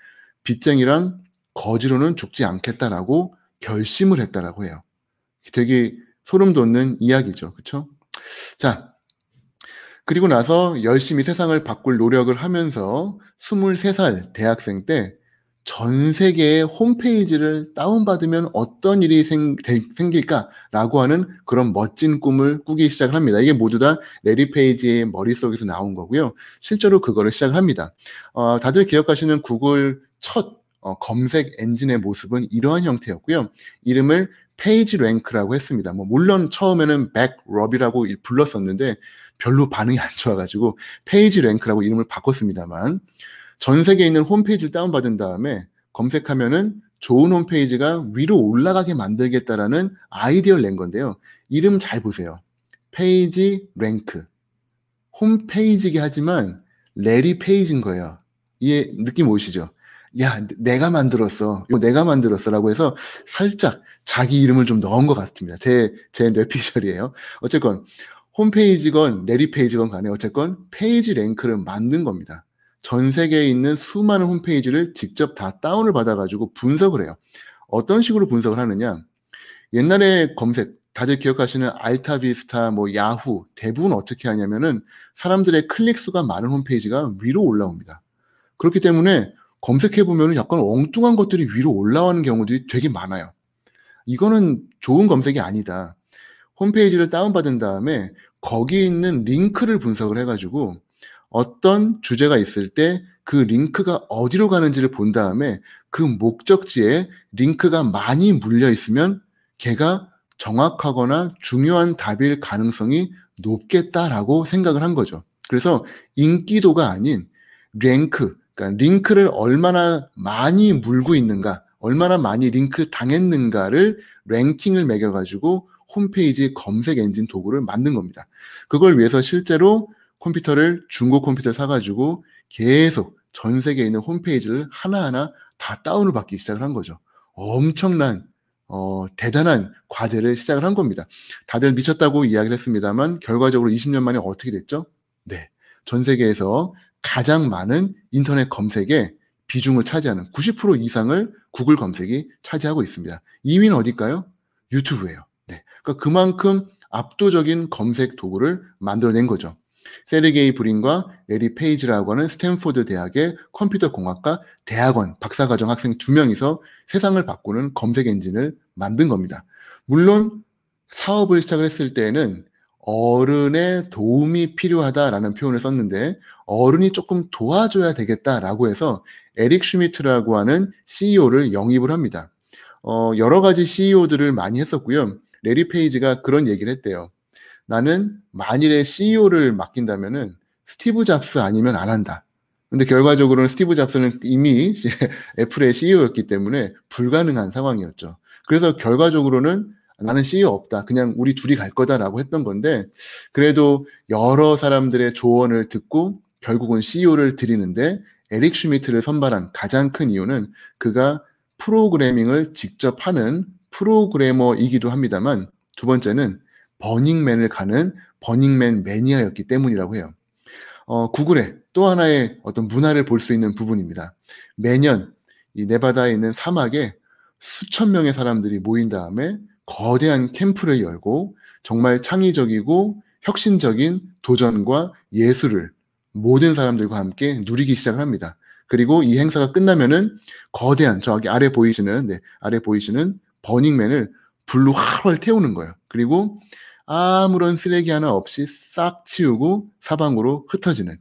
빚쟁이랑 거지로는 죽지 않겠다라고 결심을 했다라고 해요. 되게 소름 돋는 이야기죠. 그렇 자, 그리고 나서 열심히 세상을 바꿀 노력을 하면서 23살 대학생 때전 세계의 홈페이지를 다운받으면 어떤 일이 생, 길까라고 하는 그런 멋진 꿈을 꾸기 시작을 합니다. 이게 모두 다 레리 페이지의 머릿속에서 나온 거고요. 실제로 그거를 시작을 합니다. 어, 다들 기억하시는 구글 첫 어, 검색 엔진의 모습은 이러한 형태였고요. 이름을 페이지 랭크라고 했습니다. 뭐 물론 처음에는 백럽이라고 불렀었는데 별로 반응이 안 좋아가지고 페이지 랭크라고 이름을 바꿨습니다만 전 세계에 있는 홈페이지를 다운받은 다음에 검색하면은 좋은 홈페이지가 위로 올라가게 만들겠다라는 아이디어를 낸 건데요. 이름 잘 보세요. 페이지 랭크. 홈페이지긴 하지만 레리 페이지인 거예요. 이게 느낌 오시죠? 야, 내가 만들었어. 내가 만들었어라고 해서 살짝 자기 이름을 좀 넣은 것 같습니다. 제, 제 뇌피셜이에요. 어쨌건 홈페이지건 레디 페이지건 간에 어쨌건 페이지 랭크를 만든 겁니다. 전 세계에 있는 수많은 홈페이지를 직접 다 다운을 받아가지고 분석을 해요. 어떤 식으로 분석을 하느냐. 옛날에 검색, 다들 기억하시는 알타비스타, 뭐 야후, 대부분 어떻게 하냐면은 사람들의 클릭수가 많은 홈페이지가 위로 올라옵니다. 그렇기 때문에 검색해보면 약간 엉뚱한 것들이 위로 올라오는 경우들이 되게 많아요. 이거는 좋은 검색이 아니다. 홈페이지를 다운받은 다음에 거기에 있는 링크를 분석을 해가지고 어떤 주제가 있을 때 그 링크가 어디로 가는지를 본 다음에 그 목적지에 링크가 많이 물려 있으면 걔가 정확하거나 중요한 답일 가능성이 높겠다라고 생각을 한 거죠. 그래서 인기도가 아닌 랭크, 그러니까 링크를 얼마나 많이 물고 있는가, 얼마나 많이 링크 당했는가를 랭킹을 매겨가지고 홈페이지 검색 엔진 도구를 만든 겁니다. 그걸 위해서 실제로 컴퓨터를 중고 컴퓨터를 사가지고 계속 전 세계에 있는 홈페이지를 하나하나 다 다운을 받기 시작을 한 거죠. 엄청난 어, 대단한 과제를 시작을 한 겁니다. 다들 미쳤다고 이야기를 했습니다만 결과적으로 20년 만에 어떻게 됐죠? 네. 전 세계에서 가장 많은 인터넷 검색에 비중을 차지하는 90% 이상을 구글 검색이 차지하고 있습니다. 2위는 어디일까요? 유튜브예요. 네. 그러니까 그만큼 압도적인 검색 도구를 만들어낸 거죠. 세르게이 브린과 에리 페이지라고 하는 스탠포드 대학의 컴퓨터 공학과 대학원 박사과정 학생 두 명이서 세상을 바꾸는 검색 엔진을 만든 겁니다. 물론 사업을 시작을 했을 때에는 어른의 도움이 필요하다라는 표현을 썼는데 어른이 조금 도와줘야 되겠다라고 해서 에릭 슈미트라고 하는 CEO를 영입을 합니다. 어, 여러 가지 CEO들을 많이 했었고요. 레리 페이지가 그런 얘기를 했대요. 나는 만일에 CEO를 맡긴다면은 스티브 잡스 아니면 안 한다. 근데 결과적으로는 스티브 잡스는 이미 애플의 CEO였기 때문에 불가능한 상황이었죠. 그래서 결과적으로는 나는 CEO 없다. 그냥 우리 둘이 갈 거다라고 했던 건데 그래도 여러 사람들의 조언을 듣고 결국은 CEO를 드리는데 에릭 슈미트를 선발한 가장 큰 이유는 그가 프로그래밍을 직접 하는 프로그래머이기도 합니다만 두 번째는 버닝맨을 가는 버닝맨 매니아였기 때문이라고 해요. 어, 구글의 또 하나의 어떤 문화를 볼 수 있는 부분입니다. 매년 이 네바다에 있는 사막에 수천 명의 사람들이 모인 다음에 거대한 캠프를 열고 정말 창의적이고 혁신적인 도전과 예술을 모든 사람들과 함께 누리기 시작을 합니다. 그리고 이 행사가 끝나면은 거대한 저기 아래 보이시는 네, 아래 보이시는 버닝맨을 불로 활활 태우는 거예요. 그리고 아무런 쓰레기 하나 없이 싹 치우고 사방으로 흩어지는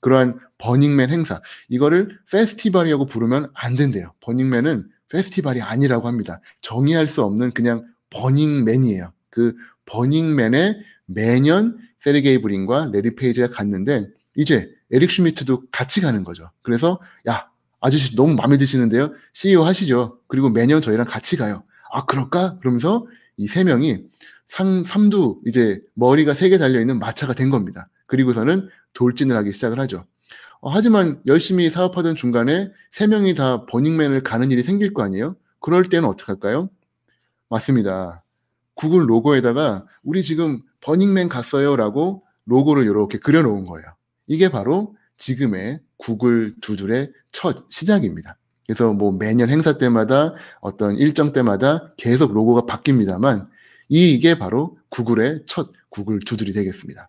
그러한 버닝맨 행사. 이거를 페스티벌이라고 부르면 안 된대요. 버닝맨은 페스티벌이 아니라고 합니다. 정의할 수 없는 그냥 버닝맨이에요. 그버닝맨의 매년 세르게이 브린과 레리 페이지가 갔는데 이제 에릭 슈미트도 같이 가는 거죠. 그래서 야 아저씨 너무 마음에 드시는데요. CEO 하시죠. 그리고 매년 저희랑 같이 가요. 아 그럴까? 그러면서 이 세 명이 상, 삼두, 이제 머리가 세 개 달려있는 마차가 된 겁니다. 그리고서는 돌진을 하기 시작을 하죠. 어, 하지만 열심히 사업하던 중간에 세 명이 다 버닝맨을 가는 일이 생길 거 아니에요? 그럴 때는 어떡 할까요? 맞습니다. 구글 로고에다가 우리 지금 버닝맨 갔어요라고 로고를 이렇게 그려놓은 거예요. 이게 바로 지금의 구글 두 줄의 첫 시작입니다. 그래서 뭐 매년 행사 때마다 어떤 일정 때마다 계속 로고가 바뀝니다만 이게 바로 구글의 첫 구글 두들이 되겠습니다.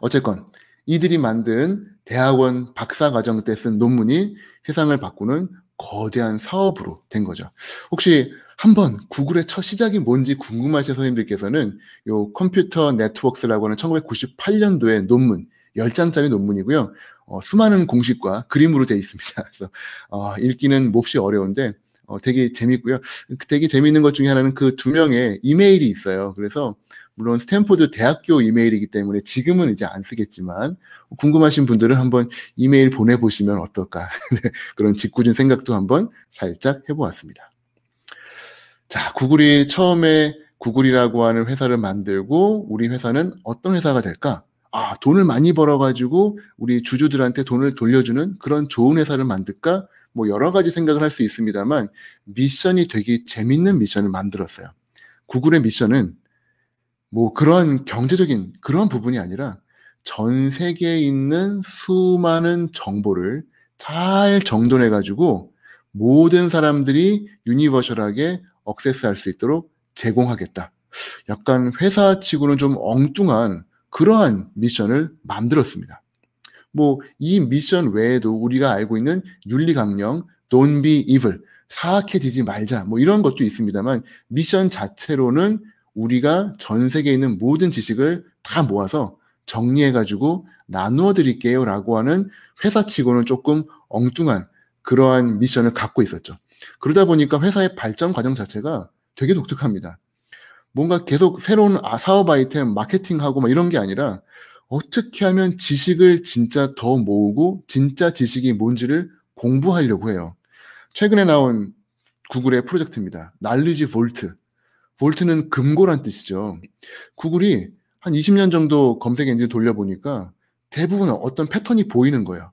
어쨌건 이들이 만든 대학원 박사과정 때 쓴 논문이 세상을 바꾸는 거대한 사업으로 된 거죠. 혹시 한번 구글의 첫 시작이 뭔지 궁금하신 선생님들께서는 요 컴퓨터 네트워크스라고 하는 1998년도의 논문, 10장짜리 논문이고요. 어, 수많은 공식과 그림으로 되어 있습니다. 그래서 어, 읽기는 몹시 어려운데 어, 되게 재밌고요. 되게 재밌는 것 중에 하나는 그 두 명의 이메일이 있어요. 그래서 물론 스탠포드 대학교 이메일이기 때문에 지금은 이제 안 쓰겠지만 궁금하신 분들은 한번 이메일 보내보시면 어떨까 그런 짓궂은 생각도 한번 살짝 해보았습니다. 자, 구글이 처음에 구글이라고 하는 회사를 만들고 우리 회사는 어떤 회사가 될까? 아, 돈을 많이 벌어가지고 우리 주주들한테 돈을 돌려주는 그런 좋은 회사를 만들까? 뭐 여러 가지 생각을 할 수 있습니다만 미션이 되게 재밌는 미션을 만들었어요. 구글의 미션은 뭐 그런 경제적인 그런 부분이 아니라 전 세계에 있는 수많은 정보를 잘 정돈해 가지고 모든 사람들이 유니버셜하게 억세스할 수 있도록 제공하겠다. 약간 회사 치고는 좀 엉뚱한 그러한 미션을 만들었습니다. 뭐이 미션 외에도 우리가 알고 있는 윤리 강령, don't be evil, 사악해지지 말자, 뭐 이런 것도 있습니다만 미션 자체로는 우리가 전 세계에 있는 모든 지식을 다 모아서 정리해가지고 나누어 드릴게요 라고 하는 회사 치고는 조금 엉뚱한 그러한 미션을 갖고 있었죠. 그러다 보니까 회사의 발전 과정 자체가 되게 독특합니다. 뭔가 계속 새로운 아, 사업 아이템 마케팅하고 막 이런 게 아니라 어떻게 하면 지식을 진짜 더 모으고 진짜 지식이 뭔지를 공부하려고 해요. 최근에 나온 구글의 프로젝트입니다. 날리지 볼트. 볼트는 금고란 뜻이죠. 구글이 한 20년 정도 검색 엔진 돌려보니까 대부분 어떤 패턴이 보이는 거예요.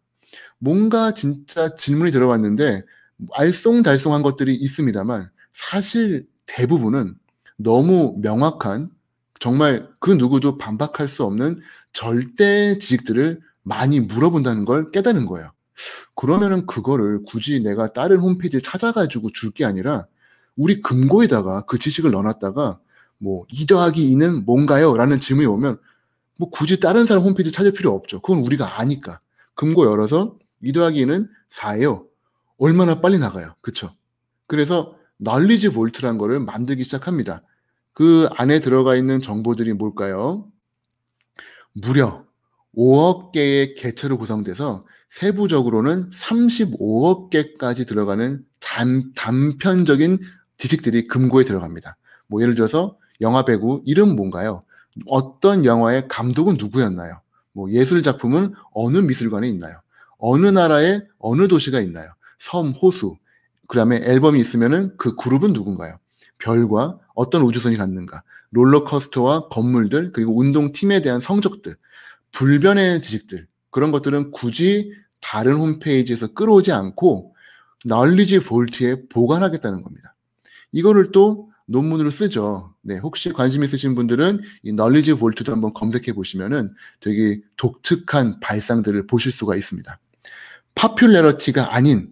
뭔가 진짜 질문이 들어왔는데 알쏭달쏭한 것들이 있습니다만 사실 대부분은 너무 명확한 정말 그 누구도 반박할 수 없는 절대 지식들을 많이 물어본다는 걸 깨달은 거예요. 그러면은 그거를 굳이 내가 다른 홈페이지를 찾아가지고 줄 게 아니라 우리 금고에다가 그 지식을 넣어놨다가 뭐이 더하기 2는 뭔가요? 라는 질문이 오면 뭐 굳이 다른 사람 홈페이지 찾을 필요 없죠. 그건 우리가 아니까. 금고 열어서 이 더하기 2는 4예요. 얼마나 빨리 나가요. 그쵸? 그래서 널리지 볼트란 거를 만들기 시작합니다. 그 안에 들어가 있는 정보들이 뭘까요? 무려 5억 개의 개체로 구성돼서 세부적으로는 35억 개까지 들어가는 잔, 단편적인 지식들이 금고에 들어갑니다. 뭐 예를 들어서 영화 배우 이름 뭔가요? 어떤 영화의 감독은 누구였나요? 뭐 예술 작품은 어느 미술관에 있나요? 어느 나라에 어느 도시가 있나요? 섬, 호수. 그다음에 앨범이 있으면은 그 그룹은 누군가요? 별과 어떤 우주선이 갔는가? 롤러코스터와 건물들, 그리고 운동팀에 대한 성적들, 불변의 지식들, 그런 것들은 굳이 다른 홈페이지에서 끌어오지 않고 널리지 볼트에 보관하겠다는 겁니다. 이거를 또 논문으로 쓰죠. 네, 혹시 관심 있으신 분들은 이 널리지 볼트도 한번 검색해 보시면은 되게 독특한 발상들을 보실 수가 있습니다. 파퓰러티가 아닌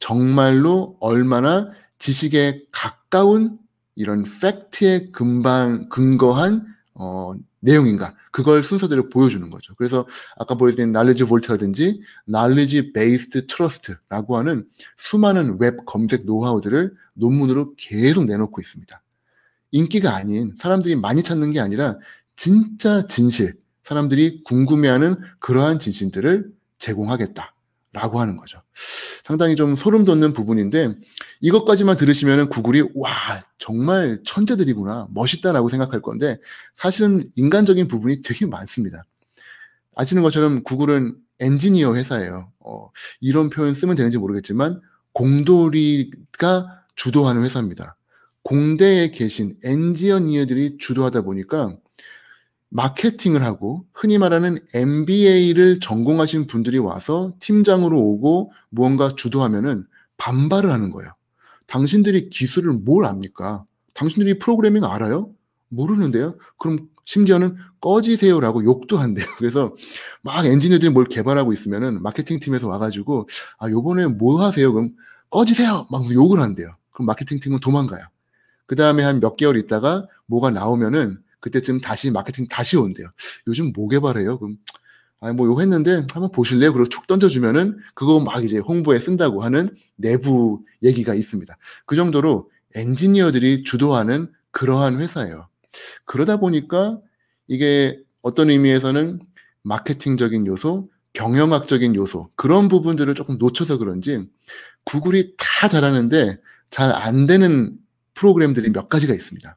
정말로 얼마나 지식에 가까운 이런 팩트에 금방 근거한 어, 내용인가 그걸 순서대로 보여주는 거죠. 그래서 아까 보여드린 날리지 볼트라든지 날리지 베이스 d g e b a 라고 하는 수많은 웹 검색 노하우들을 논문으로 계속 내놓고 있습니다. 인기가 아닌 사람들이 많이 찾는 게 아니라 진짜 진실 사람들이 궁금해하는 그러한 진실들을 제공하겠다. 라고 하는 거죠. 상당히 좀 소름 돋는 부분인데 이것까지만 들으시면 구글이 와 정말 천재들이구나 멋있다라고 생각할 건데 사실은 인간적인 부분이 되게 많습니다. 아시는 것처럼 구글은 엔지니어 회사예요. 어, 이런 표현 쓰면 되는지 모르겠지만 공돌이가 주도하는 회사입니다. 공대에 계신 엔지니어들이 주도하다 보니까 마케팅을 하고 흔히 말하는 MBA를 전공하신 분들이 와서 팀장으로 오고 무언가 주도하면은 반발을 하는 거예요. 당신들이 기술을 뭘 압니까? 당신들이 프로그래밍 알아요? 모르는데요. 그럼 심지어는 꺼지세요라고 욕도 한대요. 그래서 막 엔지니어들이 뭘 개발하고 있으면은 마케팅 팀에서 와가지고 아 요번에 뭐 하세요? 그럼 꺼지세요 막 욕을 한대요. 그럼 마케팅 팀은 도망가요. 그 다음에 한 몇 개월 있다가 뭐가 나오면은 그때쯤 다시 마케팅 다시 온대요. 요즘 뭐 개발해요? 그럼 아뭐 요거 했는데 한번 보실래요? 그리고 툭 던져주면은 그거 막 이제 홍보에 쓴다고 하는 내부 얘기가 있습니다. 그 정도로 엔지니어들이 주도하는 그러한 회사예요. 그러다 보니까 이게 어떤 의미에서는 마케팅적인 요소, 경영학적인 요소 그런 부분들을 조금 놓쳐서 그런지 구글이 다 잘하는데 잘 안 되는 프로그램들이 몇 가지가 있습니다.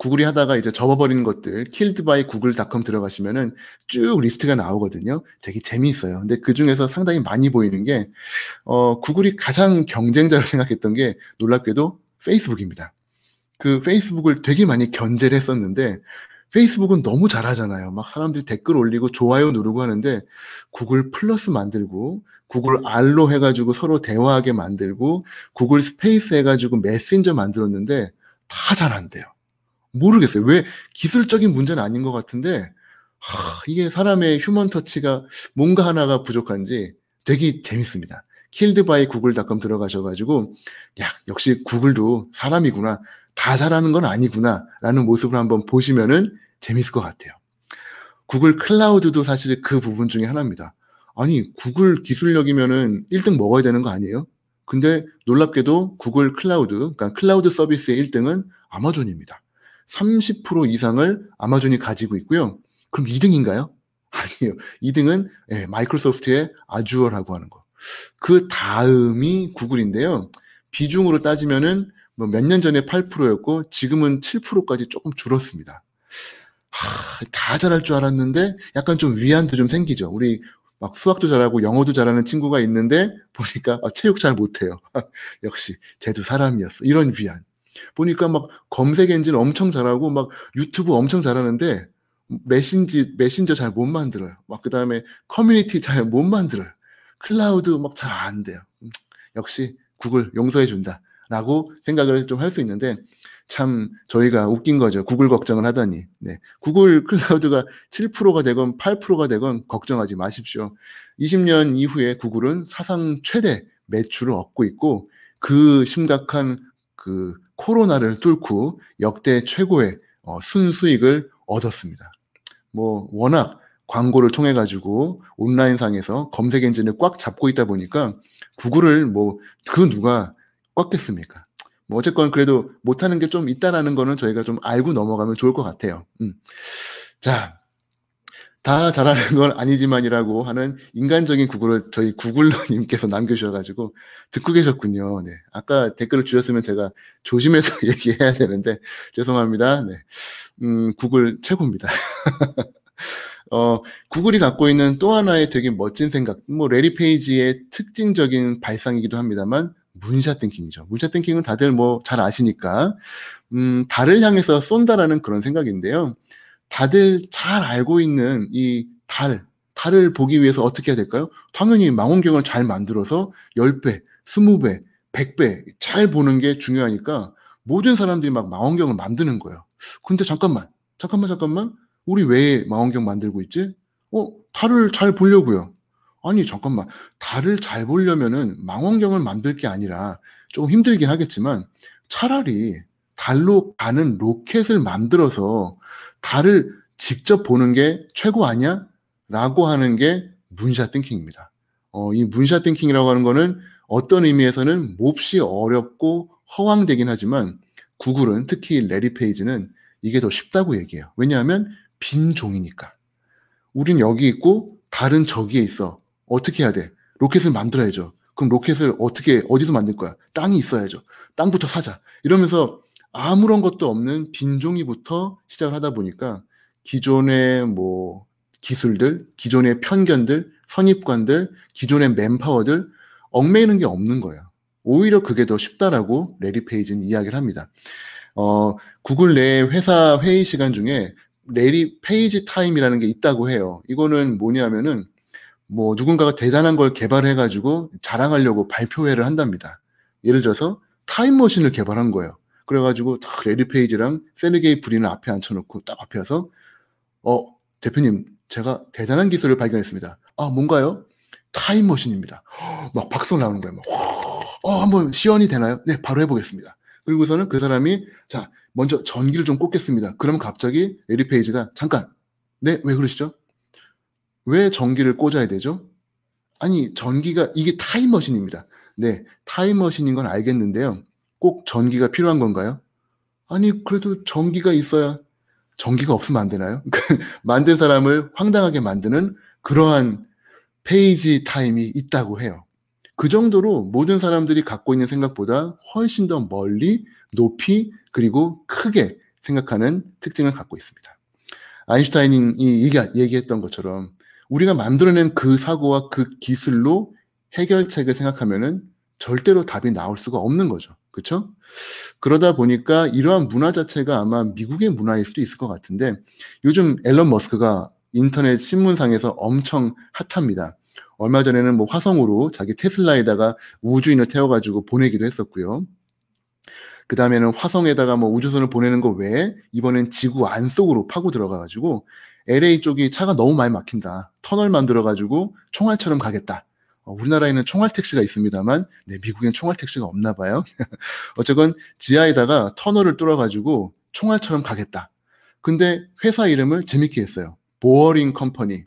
구글이 하다가 이제 접어버리는 것들 킬드 바이 구글닷컴 들어가시면은 쭉 리스트가 나오거든요. 되게 재미있어요. 근데 그 중에서 상당히 많이 보이는 게 어, 구글이 가장 경쟁자로 생각했던 게 놀랍게도 페이스북입니다. 그 페이스북을 되게 많이 견제를 했었는데 페이스북은 너무 잘하잖아요. 막 사람들이 댓글 올리고 좋아요 누르고 하는데 구글 플러스 만들고 구글 알로 해가지고 서로 대화하게 만들고 구글 스페이스 해가지고 메신저 만들었는데 다 잘 안 돼요. 모르겠어요. 왜 기술적인 문제는 아닌 것 같은데 하, 이게 사람의 휴먼 터치가 뭔가 하나가 부족한지 되게 재밌습니다. 킬드 바이 구글닷컴 들어가셔가지고 야 역시 구글도 사람이구나 다 잘하는 건 아니구나라는 모습을 한번 보시면은 재밌을 것 같아요. 구글 클라우드도 사실 그 부분 중에 하나입니다. 아니 구글 기술력이면은 1등 먹어야 되는 거 아니에요? 근데 놀랍게도 구글 클라우드, 그러니까 클라우드 서비스의 1등은 아마존입니다. 30% 이상을 아마존이 가지고 있고요. 그럼 2등인가요? 아니에요. 2등은 예, 마이크로소프트의 아주어라고 하는 거. 그 다음이 구글인데요. 비중으로 따지면은 뭐 몇 년 전에 8%였고 지금은 7%까지 조금 줄었습니다. 하, 다 잘할 줄 알았는데 약간 좀 위안도 좀 생기죠. 우리 막 수학도 잘하고 영어도 잘하는 친구가 있는데 보니까 아, 체육 잘 못해요. 역시 쟤도 사람이었어. 이런 위안. 보니까 막 검색 엔진 엄청 잘하고 막 유튜브 엄청 잘하는데 메신지 메신저 잘 못 만들어요. 막 그다음에 커뮤니티 잘 못 만들어요. 클라우드 막 잘 안 돼요. 음, 역시 구글 용서해 준다라고 생각을 좀 할 수 있는데 참 저희가 웃긴 거죠. 구글 걱정을 하다니. 네. 구글 클라우드가 7%가 되건 8%가 되건 걱정하지 마십시오. 20년 이후에 구글은 사상 최대 매출을 얻고 있고 그 심각한 그 코로나를 뚫고 역대 최고의 어, 순수익을 얻었습니다. 뭐 워낙 광고를 통해 가지고 온라인 상에서 검색 엔진을 꽉 잡고 있다 보니까 구글을 뭐 그 누가 꽉겠습니까? 뭐 어쨌건 그래도 못하는 게 좀 있다라는 거는 저희가 좀 알고 넘어가면 좋을 것 같아요. 음. 자, 다 잘하는 건 아니지만이라고 하는 인간적인 구글을 저희 구글러님께서 남겨주셔가지고 듣고 계셨군요. 네. 아까 댓글을 주셨으면 제가 조심해서 얘기해야 되는데 죄송합니다. 네. 음, 구글 최고입니다. 어, 구글이 갖고 있는 또 하나의 되게 멋진 생각, 뭐 레리 페이지의 특징적인 발상이기도 합니다만 문샷 땡킹이죠. 문샷 땡킹은 다들 뭐 잘 아시니까 음, 달을 향해서 쏜다라는 그런 생각인데요. 다들 잘 알고 있는 이 달, 달을 보기 위해서 어떻게 해야 될까요? 당연히 망원경을 잘 만들어서 10배, 20배, 100배 잘 보는 게 중요하니까 모든 사람들이 막 망원경을 만드는 거예요. 근데 잠깐만, 잠깐만, 잠깐만. 우리 왜 망원경 만들고 있지? 어, 달을 잘 보려고요. 아니, 잠깐만. 달을 잘 보려면은 망원경을 만들 게 아니라 조금 힘들긴 하겠지만 차라리 달로 가는 로켓을 만들어서 달을 직접 보는 게 최고 아니야? 라고 하는 게 문샷 띵킹입니다. 어, 이 문샷 띵킹이라고 하는 거는 어떤 의미에서는 몹시 어렵고 허황되긴 하지만 구글은 특히 레리 페이지는 이게 더 쉽다고 얘기해요. 왜냐하면 빈 종이니까. 우린 여기 있고 달은 저기에 있어. 어떻게 해야 돼? 로켓을 만들어야죠. 그럼 로켓을 어떻게 어디서 만들 거야? 땅이 있어야죠. 땅부터 사자. 이러면서 아무런 것도 없는 빈 종이부터 시작을 하다 보니까 기존의 뭐 기술들, 기존의 편견들, 선입관들, 기존의 맨파워들 얽매이는 게 없는 거예요. 오히려 그게 더 쉽다라고 레리 페이지는 이야기를 합니다. 어, 구글 내 회사 회의 시간 중에 레리 페이지 타임이라는 게 있다고 해요. 이거는 뭐냐면은 뭐 누군가가 대단한 걸 개발해 가지고 자랑하려고 발표회를 한답니다. 예를 들어서 타임머신을 개발한 거예요. 그래가지고 딱레리 페이지랑 세르게이 브리는 앞에 앉혀놓고 딱 앞에 와서 어 대표님 제가 대단한 기술을 발견했습니다. 아 뭔가요? 타임머신입니다. 막 박수 나오는 거예요. 막. 어 한번 시연이 되나요? 네 바로 해보겠습니다. 그리고서는 그 사람이 자 먼저 전기를 좀 꽂겠습니다. 그럼 갑자기 레리 페이지가 잠깐 네 왜 그러시죠? 왜 전기를 꽂아야 되죠? 아니 전기가 이게 타임머신입니다. 네 타임머신인 건 알겠는데요. 꼭 전기가 필요한 건가요? 아니, 그래도 전기가 있어야 전기가 없으면 안 되나요? 만든 사람을 황당하게 만드는 그러한 페이지 타임이 있다고 해요. 그 정도로 모든 사람들이 갖고 있는 생각보다 훨씬 더 멀리, 높이, 그리고 크게 생각하는 특징을 갖고 있습니다. 아인슈타인이 얘기했던 것처럼 우리가 만들어낸 그 사고와 그 기술로 해결책을 생각하면 절대로 답이 나올 수가 없는 거죠. 그렇죠? 그러다 보니까 이러한 문화 자체가 아마 미국의 문화일 수도 있을 것 같은데 요즘 앨런 머스크가 인터넷 신문상에서 엄청 핫합니다. 얼마 전에는 뭐 화성으로 자기 테슬라에다가 우주인을 태워가지고 보내기도 했었고요. 그 다음에는 화성에다가 뭐 우주선을 보내는 거 외에 이번엔 지구 안 속으로 파고 들어가가지고 LA 쪽이 차가 너무 많이 막힌다. 터널 만들어가지고 총알처럼 가겠다. 어, 우리나라에는 총알 택시가 있습니다만 네, 미국엔 총알 택시가 없나 봐요. 어쨌건 지하에다가 터널을 뚫어가지고 총알처럼 가겠다. 근데 회사 이름을 재밌게 했어요. 보어링 컴퍼니.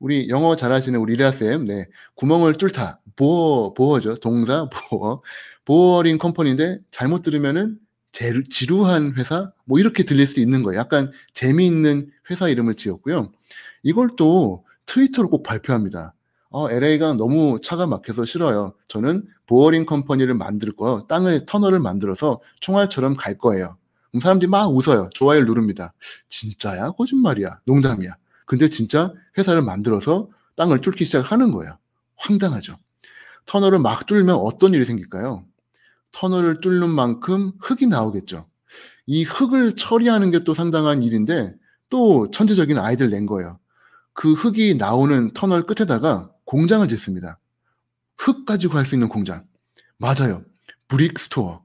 우리 영어 잘하시는 우리 리라쌤 네. 구멍을 뚫다. 보어, 보어죠. 동사, 보어. 보어링 컴퍼니인데 잘못 들으면은 제루, 지루한 회사? 뭐 이렇게 들릴 수 있는 거예요. 약간 재미있는 회사 이름을 지었고요. 이걸 또 트위터로 꼭 발표합니다. 어, LA가 너무 차가 막혀서 싫어요. 저는 보어링 컴퍼니를 만들 거요. 땅을 터널을 만들어서 총알처럼 갈 거예요. 그럼 사람들이 막 웃어요. 좋아요 누릅니다. 진짜야? 거짓말이야? 농담이야? 근데 진짜 회사를 만들어서 땅을 뚫기 시작하는 거예요. 황당하죠. 터널을 막 뚫면 어떤 일이 생길까요? 터널을 뚫는 만큼 흙이 나오겠죠. 이 흙을 처리하는 게 또 상당한 일인데 또 천재적인 아이들 낸 거예요. 그 흙이 나오는 터널 끝에다가 공장을 짓습니다. 흙 가지고 할 수 있는 공장. 맞아요. 브릭 스토어.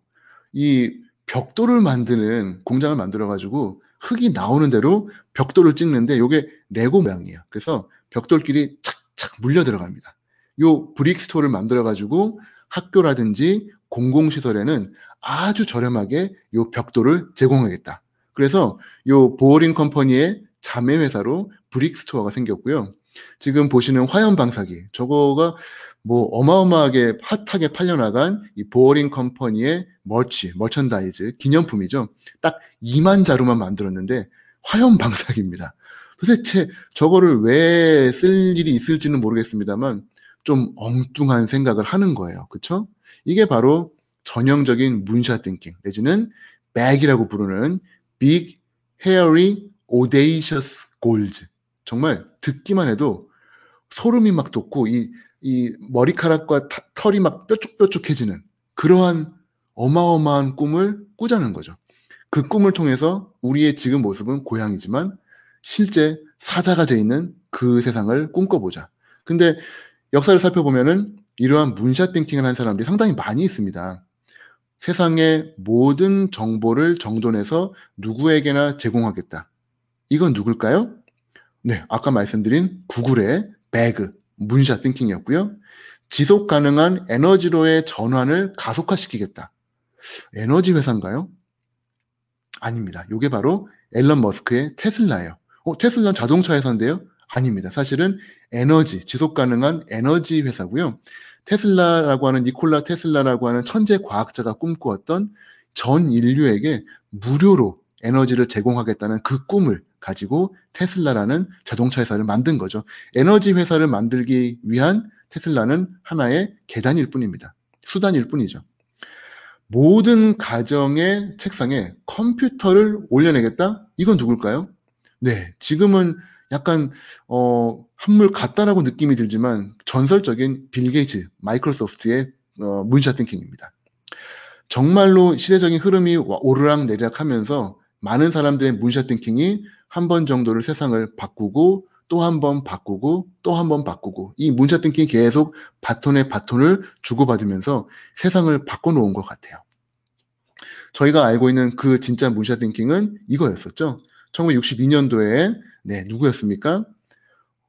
이 벽돌을 만드는 공장을 만들어가지고 흙이 나오는 대로 벽돌을 찍는데 이게 레고 모양이에요. 그래서 벽돌끼리 착착 물려 들어갑니다. 요 브릭 스토어를 만들어가지고 학교라든지 공공시설에는 아주 저렴하게 요 벽돌을 제공하겠다. 그래서 요 보어링 컴퍼니의 자매회사로 브릭 스토어가 생겼고요. 지금 보시는 화염 방사기 저거가 뭐 어마어마하게 핫하게 팔려나간 이 보어링 컴퍼니의 멀치, 멀천다이즈 기념품이죠. 딱 2만 자루만 만들었는데 화염 방사기입니다. 도대체 저거를 왜 쓸 일이 있을지는 모르겠습니다만 좀 엉뚱한 생각을 하는 거예요. 그렇죠? 이게 바로 전형적인 문샷 띵킹 내지는 백이라고 부르는 빅 헤어리 오데이셔스 골즈 정말 듣기만 해도 소름이 막 돋고 이, 이 머리카락과 타, 털이 막 뾰족뾰족해지는 그러한 어마어마한 꿈을 꾸자는 거죠. 그 꿈을 통해서 우리의 지금 모습은 고향이지만 실제 사자가 돼 있는 그 세상을 꿈꿔보자. 근데 역사를 살펴보면은 이러한 문샷 띵킹을 한 사람들이 상당히 많이 있습니다. 세상의 모든 정보를 정돈해서 누구에게나 제공하겠다. 이건 누굴까요? 네, 아까 말씀드린 구글의 배그, 문샷 띵킹이었고요. 지속 가능한 에너지로의 전환을 가속화시키겠다. 에너지 회사인가요? 아닙니다. 이게 바로 앨런 머스크의 테슬라예요. 어, 테슬라는 자동차 회사인데요? 아닙니다. 사실은 에너지, 지속 가능한 에너지 회사고요. 테슬라라고 하는 니콜라 테슬라라고 하는 천재 과학자가 꿈꾸었던 전 인류에게 무료로 에너지를 제공하겠다는 그 꿈을 가지고 테슬라라는 자동차 회사를 만든 거죠. 에너지 회사를 만들기 위한 테슬라는 하나의 계단일 뿐입니다. 수단일 뿐이죠. 모든 가정의 책상에 컴퓨터를 올려내겠다? 이건 누굴까요? 네, 지금은 약간 어, 한물 같다라고 느낌이 들지만 전설적인 빌 게이츠, 마이크로소프트의 어, 문샷 띵킹입니다. 정말로 시대적인 흐름이 오르락 내리락 하면서 많은 사람들의 문샷 띵킹이 한번 정도를 세상을 바꾸고 또 한 번 바꾸고 또 한 번 바꾸고 이 문자 땡킹이 계속 바톤에 바톤을 주고받으면서 세상을 바꿔놓은 것 같아요. 저희가 알고 있는 그 진짜 문샷 땡킹은 이거였었죠. 1962년도에 네 누구였습니까?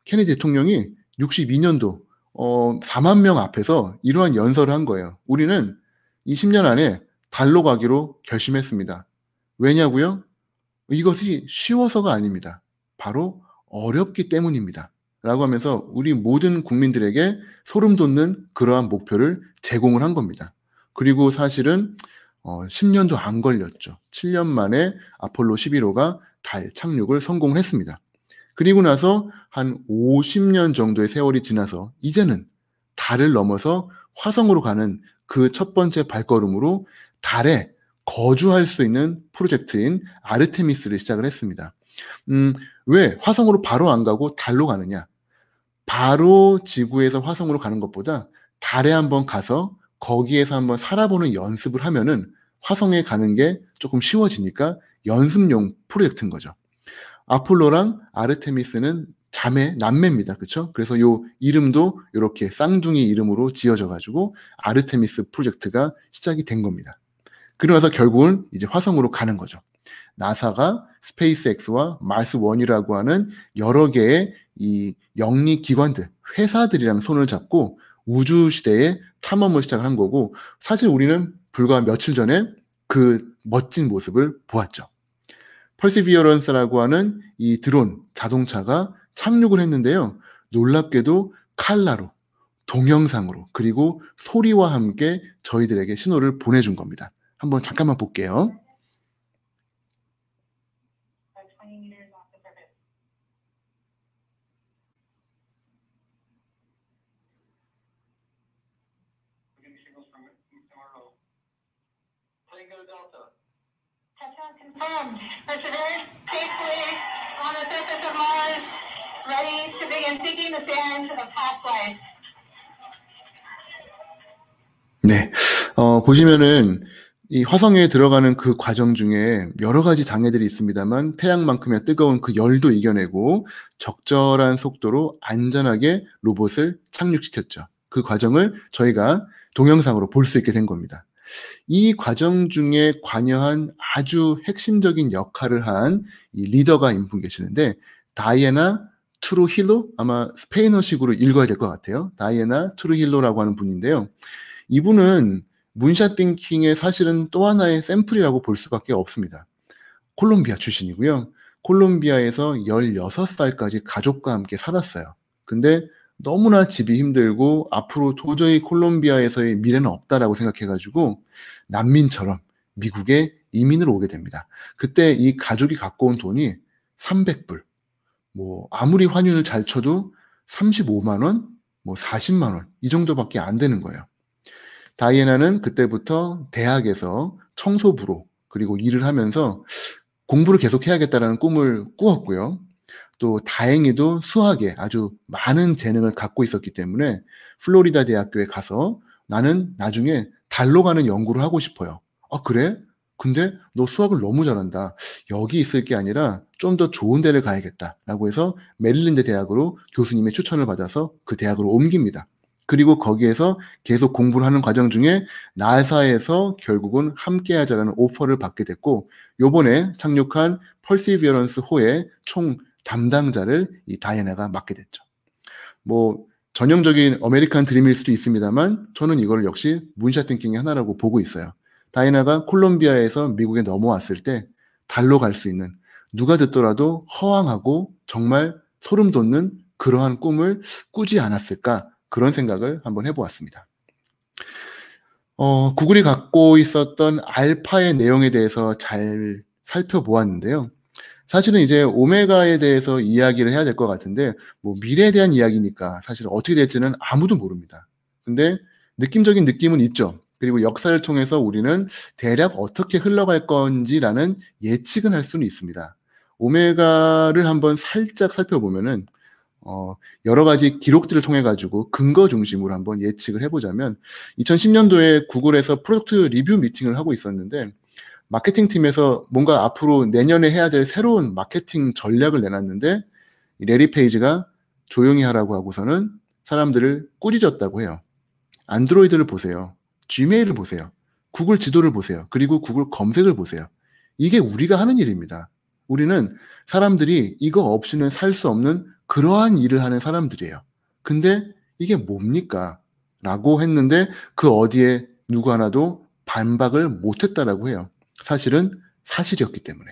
케네디 대통령이 62년도 어, 4만 명 앞에서 이러한 연설을 한 거예요. 우리는 20년 안에 달로 가기로 결심했습니다. 왜냐고요? 이것이 쉬워서가 아닙니다. 바로 어렵기 때문입니다. 라고 하면서 우리 모든 국민들에게 소름 돋는 그러한 목표를 제공을 한 겁니다. 그리고 사실은 어, 10년도 안 걸렸죠. 7년 만에 아폴로 11호가 달 착륙을 성공을 했습니다. 그리고 나서 한 50년 정도의 세월이 지나서 이제는 달을 넘어서 화성으로 가는 그 첫 번째 발걸음으로 달에 거주할 수 있는 프로젝트인 아르테미스를 시작을 했습니다. 음, 왜 화성으로 바로 안 가고 달로 가느냐? 바로 지구에서 화성으로 가는 것보다 달에 한번 가서 거기에서 한번 살아보는 연습을 하면은 화성에 가는 게 조금 쉬워지니까 연습용 프로젝트인 거죠. 아폴로랑 아르테미스는 자매, 남매입니다. 그렇죠 그래서 요 이름도 이렇게 쌍둥이 이름으로 지어져 가지고 아르테미스 프로젝트가 시작이 된 겁니다. 그러면서 결국은 이제 화성으로 가는 거죠. 나사가 스페이스X와 마스 원이라고 하는 여러 개의 이 영리 기관들, 회사들이랑 손을 잡고 우주 시대에 탐험을 시작을 한 거고 사실 우리는 불과 며칠 전에 그 멋진 모습을 보았죠. 펄시비어런스라고 하는 이 드론 자동차가 착륙을 했는데요. 놀랍게도 칼라로 동영상으로 그리고 소리와 함께 저희들에게 신호를 보내준 겁니다. 한번 잠깐만 볼게요. confirmed. Perseverance safely on the surface of Mars, ready to begin seeking the sands of past life. 네, 어, 보시면은 이 화성에 들어가는 그 과정 중에 여러 가지 장애들이 있습니다만 태양만큼의 뜨거운 그 열도 이겨내고 적절한 속도로 안전하게 로봇을 착륙시켰죠. 그 과정을 저희가 동영상으로 볼 수 있게 된 겁니다. 이 과정 중에 관여한 아주 핵심적인 역할을 한 리더가 인분 계시는데 다이애나 트루힐로 아마 스페인어식으로 읽어야 될 것 같아요. 다이애나 트루힐로라고 하는 분인데요. 이분은 문샷 띵킹의 사실은 또 하나의 샘플이라고 볼 수밖에 없습니다. 콜롬비아 출신이고요. 콜롬비아에서 16살까지 가족과 함께 살았어요. 근데 너무나 집이 힘들고 앞으로 도저히 콜롬비아에서의 미래는 없다라고 생각해가지고 난민처럼 미국에 이민을 오게 됩니다. 그때 이 가족이 갖고 온 돈이 300불. 뭐 아무리 환율을 잘 쳐도 35만 원, 뭐 40만 원 이 정도밖에 안 되는 거예요. 다이애나는 그때부터 대학에서 청소부로 그리고 일을 하면서 공부를 계속 해야겠다라는 꿈을 꾸었고요. 또 다행히도 수학에 아주 많은 재능을 갖고 있었기 때문에 플로리다 대학교에 가서 나는 나중에 달로 가는 연구를 하고 싶어요. 아, 그래? 근데 너 수학을 너무 잘한다. 여기 있을 게 아니라 좀 더 좋은 데를 가야겠다. 라고 해서 메릴랜드 대학으로 교수님의 추천을 받아서 그 대학으로 옮깁니다. 그리고 거기에서 계속 공부를 하는 과정 중에 나사에서 결국은 함께 하자라는 오퍼를 받게 됐고 요번에 착륙한 펄시비어런스 호의 총 담당자를 이 다이애나가 맡게 됐죠. 뭐 전형적인 어메리칸 드림일 수도 있습니다만 저는 이걸 역시 문샷 띵킹의 하나라고 보고 있어요. 다이애나가 콜롬비아에서 미국에 넘어왔을 때 달로 갈 수 있는 누가 듣더라도 허황하고 정말 소름 돋는 그러한 꿈을 꾸지 않았을까 그런 생각을 한번 해보았습니다. 어, 구글이 갖고 있었던 알파의 내용에 대해서 잘 살펴보았는데요. 사실은 이제 오메가에 대해서 이야기를 해야 될 것 같은데, 뭐 미래에 대한 이야기니까 사실 어떻게 될지는 아무도 모릅니다. 근데 느낌적인 느낌은 있죠. 그리고 역사를 통해서 우리는 대략 어떻게 흘러갈 건지라는 예측은 할 수는 있습니다. 오메가를 한번 살짝 살펴보면은 어, 여러 가지 기록들을 통해 가지고 근거 중심으로 한번 예측을 해보자면 2010년도에 구글에서 프로젝트 리뷰 미팅을 하고 있었는데 마케팅 팀에서 뭔가 앞으로 내년에 해야 될 새로운 마케팅 전략을 내놨는데 레리 페이지가 조용히 하라고 하고서는 사람들을 꾸짖었다고 해요. 안드로이드를 보세요. 지메일을 보세요. 구글 지도를 보세요. 그리고 구글 검색을 보세요. 이게 우리가 하는 일입니다. 우리는 사람들이 이거 없이는 살 수 없는 그러한 일을 하는 사람들이에요. 근데 이게 뭡니까? 라고 했는데 그 어디에 누구 하나도 반박을 못했다라고 해요. 사실은 사실이었기 때문에.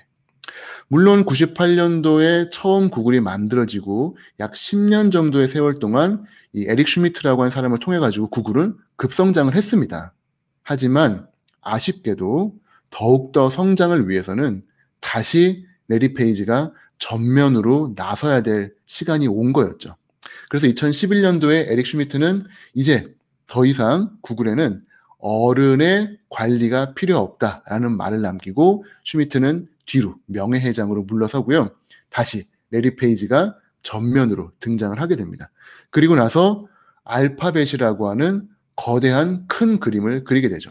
물론 98년도에 처음 구글이 만들어지고 약 10년 정도의 세월 동안 이 에릭 슈미트라고 하는 사람을 통해 가지고 구글은 급성장을 했습니다. 하지만 아쉽게도 더욱더 성장을 위해서는 다시 레디 페이지가 전면으로 나서야 될 시간이 온 거였죠. 그래서 2011년도에 에릭 슈미트는 이제 더 이상 구글에는 어른의 관리가 필요 없다라는 말을 남기고 슈미트는 뒤로 명예회장으로 물러서고요. 다시 레리 페이지가 전면으로 등장을 하게 됩니다. 그리고 나서 알파벳이라고 하는 거대한 큰 그림을 그리게 되죠.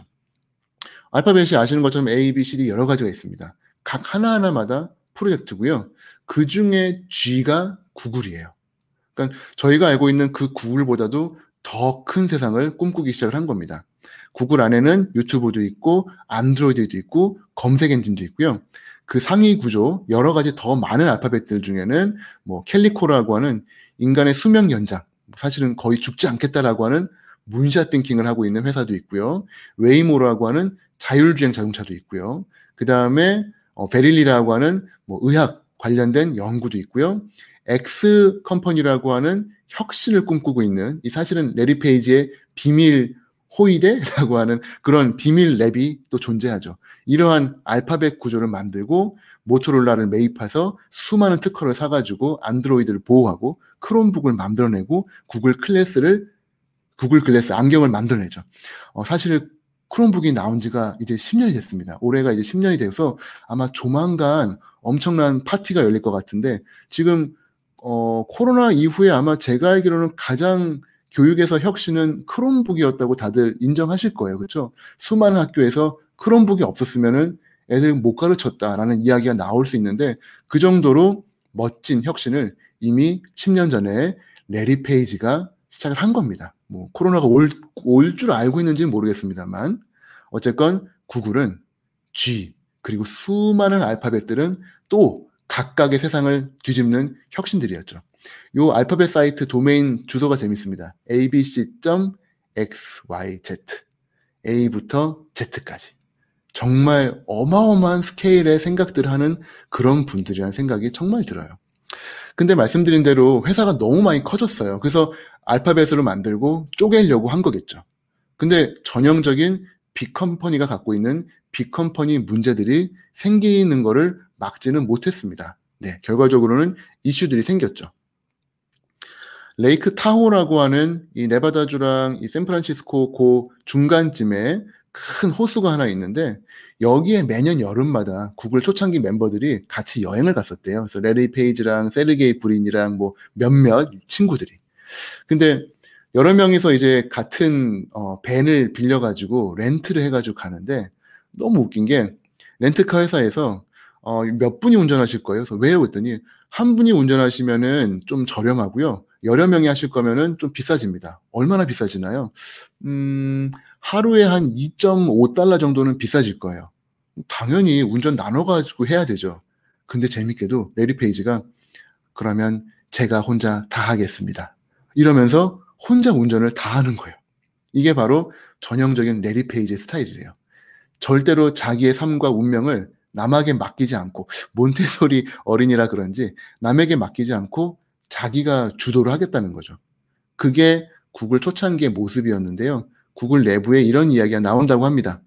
알파벳이 아시는 것처럼 A, B, C, D 여러 가지가 있습니다. 각 하나하나마다 프로젝트고요. 그 중에 G가 구글이에요. 그러니까 저희가 알고 있는 그 구글보다도 더 큰 세상을 꿈꾸기 시작을 한 겁니다. 구글 안에는 유튜브도 있고 안드로이드도 있고 검색 엔진도 있고요. 그 상위 구조 여러 가지 더 많은 알파벳들 중에는 뭐 캘리코라고 하는 인간의 수명 연장 사실은 거의 죽지 않겠다라고 하는 문샷 띵킹을 하고 있는 회사도 있고요. 웨이모라고 하는 자율주행 자동차도 있고요. 그 다음에 어, 베릴리라고 하는 뭐 의학 관련된 연구도 있고요. X 컴퍼니라고 하는 혁신을 꿈꾸고 있는 이 사실은 레리 페이지의 비밀 호이데라고 하는 그런 비밀 랩이 또 존재하죠. 이러한 알파벳 구조를 만들고 모토롤라를 매입해서 수많은 특허를 사가지고 안드로이드를 보호하고 크롬북을 만들어내고 구글 클래스를 구글 글래스 안경을 만들어내죠. 어, 사실 크롬북이 나온 지가 이제 10년이 됐습니다. 올해가 이제 10년이 돼서 아마 조만간 엄청난 파티가 열릴 것 같은데 지금 어, 코로나 이후에 아마 제가 알기로는 가장 교육에서 혁신은 크롬북이었다고 다들 인정하실 거예요. 그렇죠? 수많은 학교에서 크롬북이 없었으면은 애들 못 가르쳤다라는 이야기가 나올 수 있는데 그 정도로 멋진 혁신을 이미 10년 전에 레리 페이지가 시작을 한 겁니다. 뭐 코로나가 올 줄 알고 있는지는 모르겠습니다만 어쨌건 구글은 G 그리고 수많은 알파벳들은 또 각각의 세상을 뒤집는 혁신들이었죠. 요 알파벳 사이트 도메인 주소가 재밌습니다. abc.xyz a부터 z까지 정말 어마어마한 스케일의 생각들을 하는 그런 분들이란 생각이 정말 들어요. 근데 말씀드린 대로 회사가 너무 많이 커졌어요. 그래서 알파벳으로 만들고 쪼개려고 한 거겠죠. 근데 전형적인 빅컴퍼니가 갖고 있는 빅컴퍼니 문제들이 생기는 거를 막지는 못했습니다. 네, 결과적으로는 이슈들이 생겼죠. 레이크 타호라고 하는 이 네바다주랑 이 샌프란시스코 고 중간쯤에 큰 호수가 하나 있는데 여기에 매년 여름마다 구글 초창기 멤버들이 같이 여행을 갔었대요. 그래서 레리 페이지랑 세르게이 브린이랑 뭐 몇몇 친구들이. 근데 여러 명이서 이제 같은 어, 밴을 빌려가지고 렌트를 해가지고 가는데 너무 웃긴 게 렌트카 회사에서 어, 몇 분이 운전하실 거예요? 그래서 왜요? 했더니 한 분이 운전하시면은 좀 저렴하고요. 여러 명이 하실 거면은 좀 비싸집니다. 얼마나 비싸지나요? 음, 하루에 한 2.5달러 정도는 비싸질 거예요. 당연히 운전 나눠가지고 해야 되죠. 근데 재밌게도 레리 페이지가 그러면 제가 혼자 다 하겠습니다. 이러면서 혼자 운전을 다 하는 거예요. 이게 바로 전형적인 레리 페이지의 스타일이래요. 절대로 자기의 삶과 운명을 남에게 맡기지 않고 몬테소리 어린이라 그런지 남에게 맡기지 않고 자기가 주도를 하겠다는 거죠. 그게 구글 초창기의 모습이었는데요. 구글 내부에 이런 이야기가 나온다고 합니다.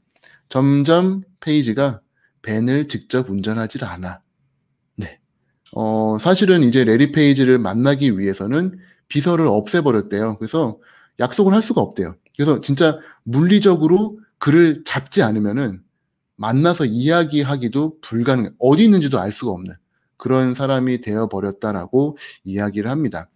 점점 페이지가 벤을 직접 운전하지 않아. 네. 어, 사실은 이제 레리 페이지를 만나기 위해서는 비서를 없애버렸대요. 그래서 약속을 할 수가 없대요. 그래서 진짜 물리적으로 그를 잡지 않으면은 만나서 이야기하기도 불가능, 해 어디 있는지도 알 수가 없는. 그런 사람이 되어버렸다라고 이야기를 합니다.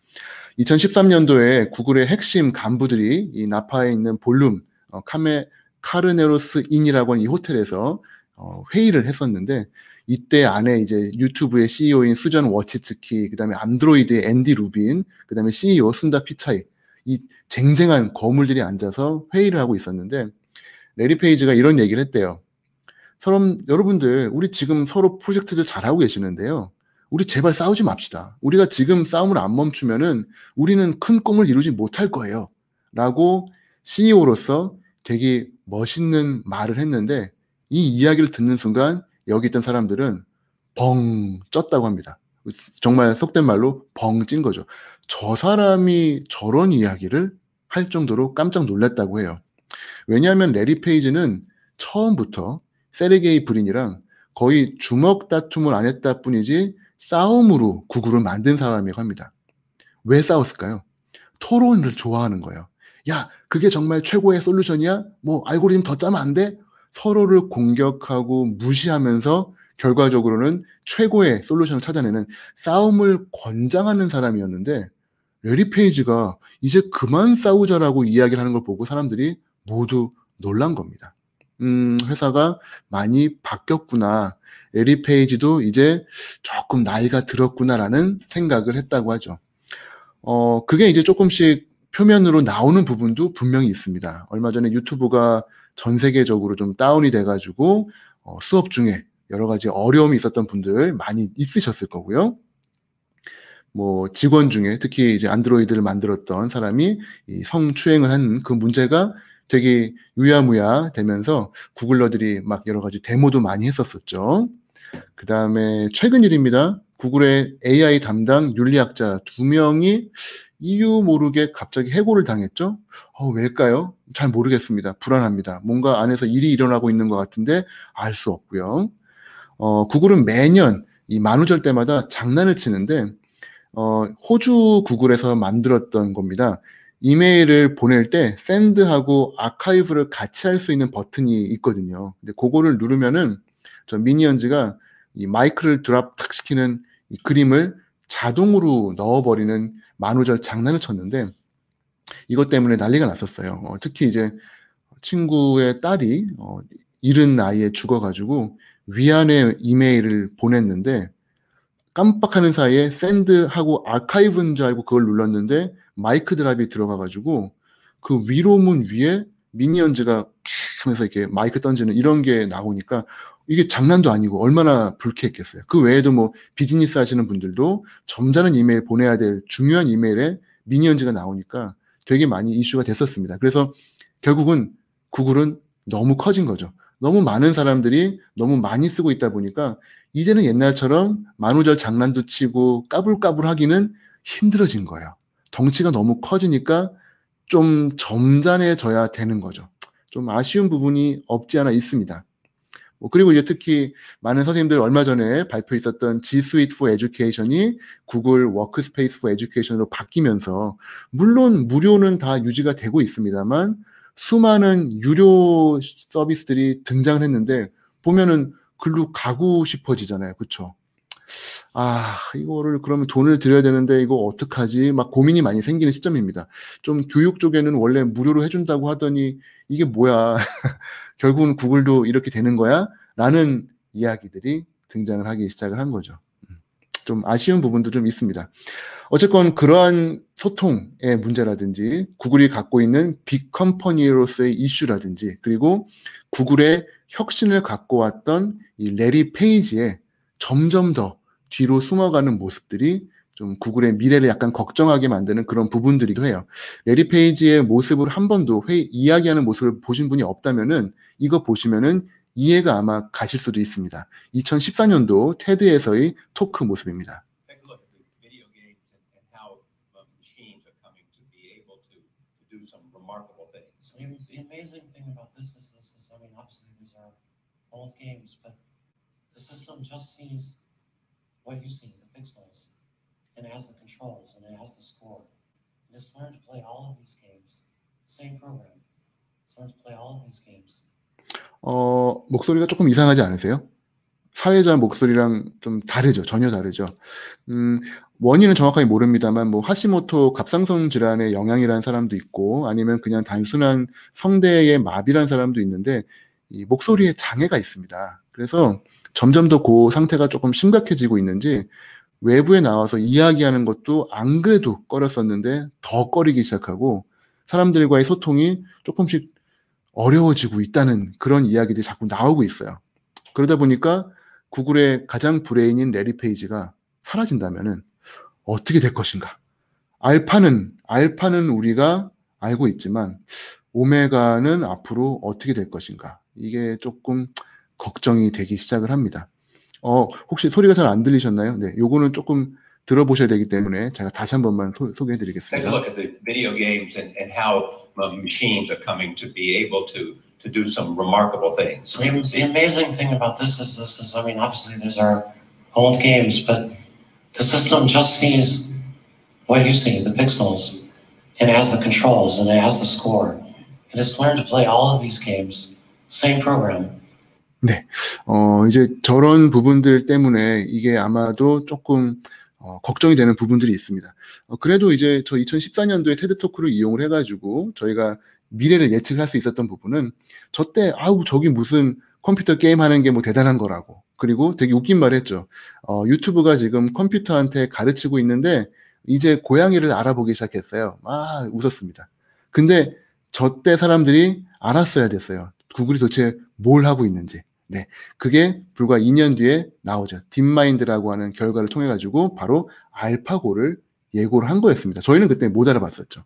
2013년도에 구글의 핵심 간부들이 이 나파에 있는 볼룸, 어, 카메, 카르네로스 인이라고 하는 이 호텔에서 어, 회의를 했었는데 이때 안에 이제 유튜브의 CEO인 수전 워치츠키, 그다음에 안드로이드의 앤디 루빈, 그다음에 CEO 순다 피차이 이 쟁쟁한 거물들이 앉아서 회의를 하고 있었는데 레리 페이지가 이런 얘기를 했대요. 여러분들 우리 지금 서로 프로젝트들 잘하고 계시는데요. 우리 제발 싸우지 맙시다. 우리가 지금 싸움을 안 멈추면은 우리는 큰 꿈을 이루지 못할 거예요. 라고 CEO로서 되게 멋있는 말을 했는데 이 이야기를 듣는 순간 여기 있던 사람들은 벙 쪘다고 합니다. 정말 속된 말로 벙 찐 거죠. 저 사람이 저런 이야기를 할 정도로 깜짝 놀랐다고 해요. 왜냐하면 레리 페이지는 처음부터 세르게이 브린이랑 거의 주먹 다툼을 안 했다 뿐이지 싸움으로 구글을 만든 사람이라고 합니다. 왜 싸웠을까요? 토론을 좋아하는 거예요. 야, 그게 정말 최고의 솔루션이야? 뭐, 알고리즘 더 짜면 안 돼? 서로를 공격하고 무시하면서 결과적으로는 최고의 솔루션을 찾아내는 싸움을 권장하는 사람이었는데, 레리 페이지가 이제 그만 싸우자라고 이야기를 하는 걸 보고 사람들이 모두 놀란 겁니다. 음, 회사가 많이 바뀌었구나. 에리 페이지도 이제 조금 나이가 들었구나라는 생각을 했다고 하죠. 어, 그게 이제 조금씩 표면으로 나오는 부분도 분명히 있습니다. 얼마 전에 유튜브가 전 세계적으로 좀 다운이 돼가지고 어, 수업 중에 여러 가지 어려움이 있었던 분들 많이 있으셨을 거고요. 뭐 직원 중에 특히 이제 안드로이드를 만들었던 사람이 이 성추행을 한 그 문제가 되게 유야무야 되면서 구글러들이 막 여러 가지 데모도 많이 했었었죠. 그 다음에 최근 일입니다. 구글의 AI 담당 윤리학자 두 명이 이유 모르게 갑자기 해고를 당했죠. 어, 왜일까요? 잘 모르겠습니다. 불안합니다. 뭔가 안에서 일이 일어나고 있는 것 같은데 알 수 없고요. 어, 구글은 매년 이 만우절 때마다 장난을 치는데 어, 호주 구글에서 만들었던 겁니다. 이메일을 보낼 때 샌드하고 아카이브를 같이 할 수 있는 버튼이 있거든요. 근데 그거를 누르면은 저 미니언즈가 이 마이크를 드랍 탁 시키는 이 그림을 자동으로 넣어버리는 만우절 장난을 쳤는데 이것 때문에 난리가 났었어요. 어, 특히 이제 친구의 딸이 어, 이른 나이에 죽어가지고 위안의 이메일을 보냈는데 깜빡하는 사이에 샌드하고 아카이브인 줄 알고 그걸 눌렀는데 마이크 드랍이 들어가가지고 그 위로문 위에 미니언즈가 캬 하면서 이렇게 마이크 던지는 이런 게 나오니까 이게 장난도 아니고 얼마나 불쾌했겠어요. 그 외에도 뭐 비즈니스 하시는 분들도 점잖은 이메일 보내야 될 중요한 이메일에 미니언즈가 나오니까 되게 많이 이슈가 됐었습니다. 그래서 결국은 구글은 너무 커진 거죠. 너무 많은 사람들이 너무 많이 쓰고 있다 보니까 이제는 옛날처럼 만우절 장난도 치고 까불까불 하기는 힘들어진 거예요. 덩치가 너무 커지니까 좀 점잖해져야 되는 거죠. 좀 아쉬운 부분이 없지 않아 있습니다. 뭐 그리고 이제 특히 많은 선생님들 얼마 전에 발표 있었던 G Suite for Education이 구글 워크스페이스 for Education으로 바뀌면서 물론 무료는 다 유지가 되고 있습니다만 수많은 유료 서비스들이 등장을 했는데 보면은 글로 가고 싶어지잖아요. 그렇죠? 아, 이거를 그러면 돈을 들여야 되는데 이거 어떡하지? 막 고민이 많이 생기는 시점입니다. 좀 교육 쪽에는 원래 무료로 해준다고 하더니 이게 뭐야. 결국은 구글도 이렇게 되는 거야? 라는 이야기들이 등장을 하기 시작을 한 거죠. 좀 아쉬운 부분도 좀 있습니다. 어쨌건 그러한 소통의 문제라든지 구글이 갖고 있는 빅 컴퍼니로서의 이슈라든지 그리고 구글의 혁신을 갖고 왔던 이 레리 페이지에 점점 더 뒤로 숨어가는 모습들이 좀 구글의 미래를 약간 걱정하게 만드는 그런 부분들이기도 해요. 레리 페이지의 모습을 한 번도 회, 의 이야기하는 모습을 보신 분이 없다면은 이거 보시면은 이해가 아마 가실 수도 있습니다. 2014년도 테드에서의 토크 모습입니다. the amazing thing about this is this is, I mean, obviously these are old games, but the system just sees what you see, the pixels, and it has the controls and it has the score. And it's learned to play all of these games, same program. It's learned to play all of these games 어, 목소리가 조금 이상하지 않으세요? 사회자 목소리랑 좀 다르죠. 전혀 다르죠. 음, 원인은 정확하게 모릅니다만, 뭐, 하시모토 갑상선 질환의 영향이라는 사람도 있고, 아니면 그냥 단순한 성대의 마비라는 사람도 있는데, 이 목소리에 장애가 있습니다. 그래서 점점 더 그 상태가 조금 심각해지고 있는지, 외부에 나와서 이야기하는 것도 안 그래도 꺼렸었는데, 더 꺼리기 시작하고, 사람들과의 소통이 조금씩 어려워지고 있다는 그런 이야기들이 자꾸 나오고 있어요. 그러다 보니까 구글의 가장 브레인인 레리 페이지가 사라진다면은 어떻게 될 것인가? 알파는 알파는 우리가 알고 있지만 오메가는 앞으로 어떻게 될 것인가? 이게 조금 걱정이 되기 시작을 합니다. 어, 혹시 소리가 잘 안 들리셨나요? 네, 요거는 조금 들어보셔야 되기 때문에 제가 다시 한 번만 소, 소개해드리겠습니다. Take a look at the video games and, and how machines are coming to be able to to do some remarkable things. I mean, the amazing thing about this is this is I mean, obviously these are old games, but the system just sees what you see, the pixels, and it has the controls and it has the score, and it's learned to play all of these games, same program. 네, 어 이제 저런 부분들 때문에 이게 아마도 조금 어, 걱정이 되는 부분들이 있습니다. 어, 그래도 이제 저 2014년도에 테드 토크를 이용을 해가지고 저희가 미래를 예측할 수 있었던 부분은 저때 아우 저기 무슨 컴퓨터 게임 하는 게 뭐 대단한 거라고 그리고 되게 웃긴 말 했죠. 어, 유튜브가 지금 컴퓨터한테 가르치고 있는데 이제 고양이를 알아보기 시작했어요. 아 웃었습니다. 근데 저 때 사람들이 알았어야 됐어요. 구글이 도대체 뭘 하고 있는지. 네. 그게 불과 2년 뒤에 나오죠. 딥마인드라고 하는 결과를 통해 가지고 바로 알파고를 예고를 한 거였습니다. 저희는 그때 못 알아봤었죠.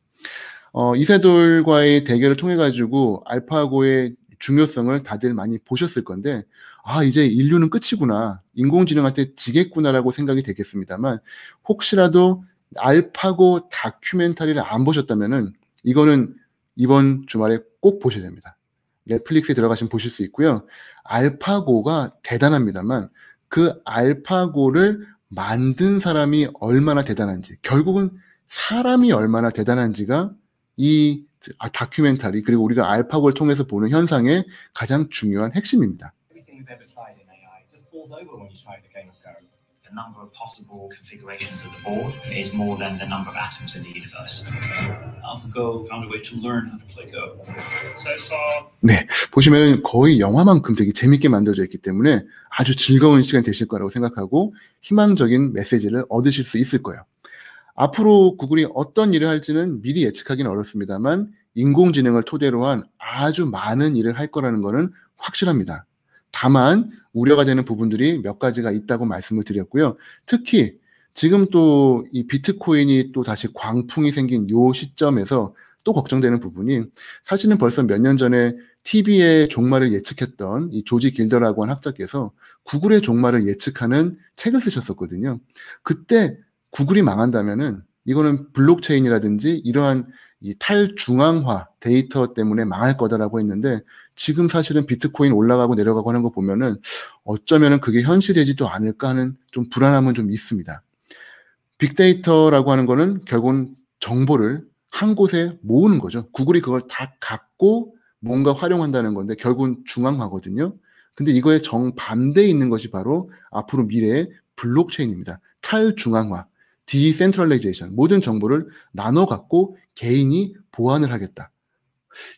어, 이세돌과의 대결을 통해 가지고 알파고의 중요성을 다들 많이 보셨을 건데 아 이제 인류는 끝이구나 인공지능한테 지겠구나라고 생각이 되겠습니다만 혹시라도 알파고 다큐멘터리를 안 보셨다면은 이거는 이번 주말에 꼭 보셔야 됩니다. 넷플릭스에 들어가시면 보실 수 있고요. 알파고가 대단합니다만 그 알파고를 만든 사람이 얼마나 대단한지 결국은 사람이 얼마나 대단한지가 이 아, 다큐멘터리 그리고 우리가 알파고를 통해서 보는 현상의 가장 중요한 핵심입니다. the number of possible configurations of the board is more than the number of atoms in the universe. AlphaGo found a way to learn how to play Go. So far. 네, 보시면 거의 영화만큼 되게 재밌게 만들어져 있기 때문에 아주 즐거운 시간 되실 거라고 생각하고 희망적인 메시지를 얻으실 수 있을 거예요. 앞으로 구글이 어떤 일을 할지는 미리 예측하기는 어렵습니다만 인공지능을 토대로 한 아주 많은 일을 할 거라는 것은 확실합니다. 다만 우려가 되는 부분들이 몇 가지가 있다고 말씀을 드렸고요. 특히 지금 또 이 비트코인이 또 다시 광풍이 생긴 요 시점에서 또 걱정되는 부분이 사실은 벌써 몇 년 전에 TV의 종말을 예측했던 이 조지 길더라고 한 학자께서 구글의 종말을 예측하는 책을 쓰셨었거든요. 그때 구글이 망한다면은 이거는 블록체인이라든지 이러한 이 탈중앙화 데이터 때문에 망할 거다라고 했는데 지금 사실은 비트코인 올라가고 내려가고 하는 거 보면은 어쩌면은 그게 현실되지도 않을까 하는 좀 불안함은 좀 있습니다. 빅데이터라고 하는 거는 결국은 정보를 한 곳에 모으는 거죠. 구글이 그걸 다 갖고 뭔가 활용한다는 건데 결국은 중앙화거든요. 근데 이거에 정반대에 있는 것이 바로 앞으로 미래의 블록체인입니다. 탈중앙화, 디센트럴레이제이션, 모든 정보를 나눠 갖고 개인이 보완을 하겠다.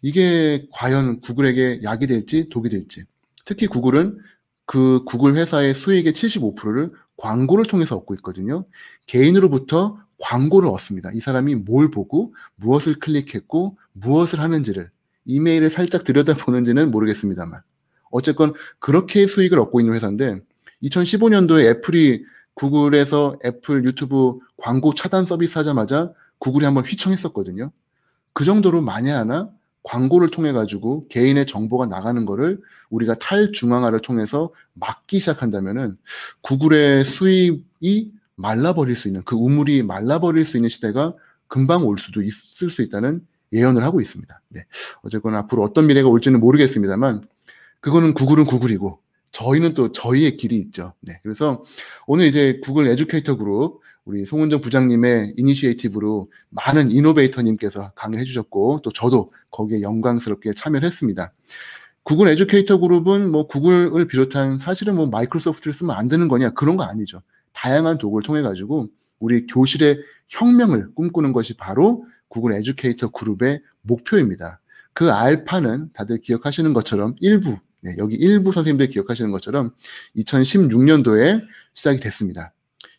이게 과연 구글에게 약이 될지 독이 될지. 특히 구글은 그 구글 회사의 수익의 75%를 광고를 통해서 얻고 있거든요. 개인으로부터 광고를 얻습니다. 이 사람이 뭘 보고 무엇을 클릭했고 무엇을 하는지를 이메일을 살짝 들여다보는지는 모르겠습니다만 어쨌건 그렇게 수익을 얻고 있는 회사인데 2015년도에 애플이 구글에서 애플 유튜브 광고 차단 서비스 하자마자 구글이 한번 휘청했었거든요. 그 정도로 만에 하나 광고를 통해 가지고 개인의 정보가 나가는 거를 우리가 탈중앙화를 통해서 막기 시작한다면은 구글의 수입이 말라버릴 수 있는 그 우물이 말라버릴 수 있는 시대가 금방 올 수도 있을 수 있다는 예언을 하고 있습니다. 네. 어쨌거나 앞으로 어떤 미래가 올지는 모르겠습니다만 그거는 구글은 구글이고 저희는 또 저희의 길이 있죠. 네. 그래서 오늘 이제 구글 에듀케이터 그룹 우리 송은정 부장님의 이니시에이티브로 많은 이노베이터님께서 강의를 해주셨고 또 저도 거기에 영광스럽게 참여를 했습니다. 구글 에듀케이터 그룹은 뭐 구글을 비롯한 사실은 뭐 마이크로소프트를 쓰면 안 되는 거냐 그런 거 아니죠. 다양한 도구를 통해 가지고 우리 교실의 혁명을 꿈꾸는 것이 바로 구글 에듀케이터 그룹의 목표입니다. 그 알파는 다들 기억하시는 것처럼 일부, 네, 여기 일부 선생님들 기억하시는 것처럼 2016년도에 시작이 됐습니다.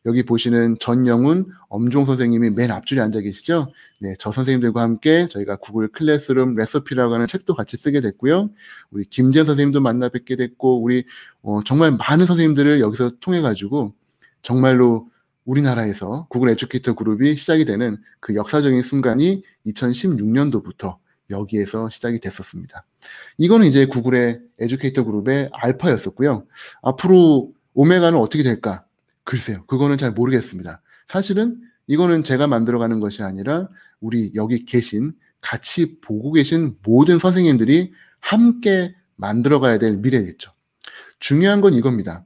여기 보시는 전영훈, 엄종 선생님이 맨 앞줄에 앉아 계시죠? 네, 저 선생님들과 함께 저희가 구글 클래스룸 레서피라고 하는 책도 같이 쓰게 됐고요. 우리 김재 선생님도 만나 뵙게 됐고, 우리 어, 정말 많은 선생님들을 여기서 통해 가지고 정말로 우리나라에서 구글 에듀케이터 그룹이 시작이 되는 그 역사적인 순간이 2016년도부터 여기에서 시작이 됐었습니다. 이거는 이제 구글의 에듀케이터 그룹의 알파였었고요. 앞으로 오메가는 어떻게 될까? 글쎄요. 그거는 잘 모르겠습니다. 사실은 이거는 제가 만들어가는 것이 아니라 우리 여기 계신 같이 보고 계신 모든 선생님들이 함께 만들어가야 될 미래겠죠. 중요한 건 이겁니다.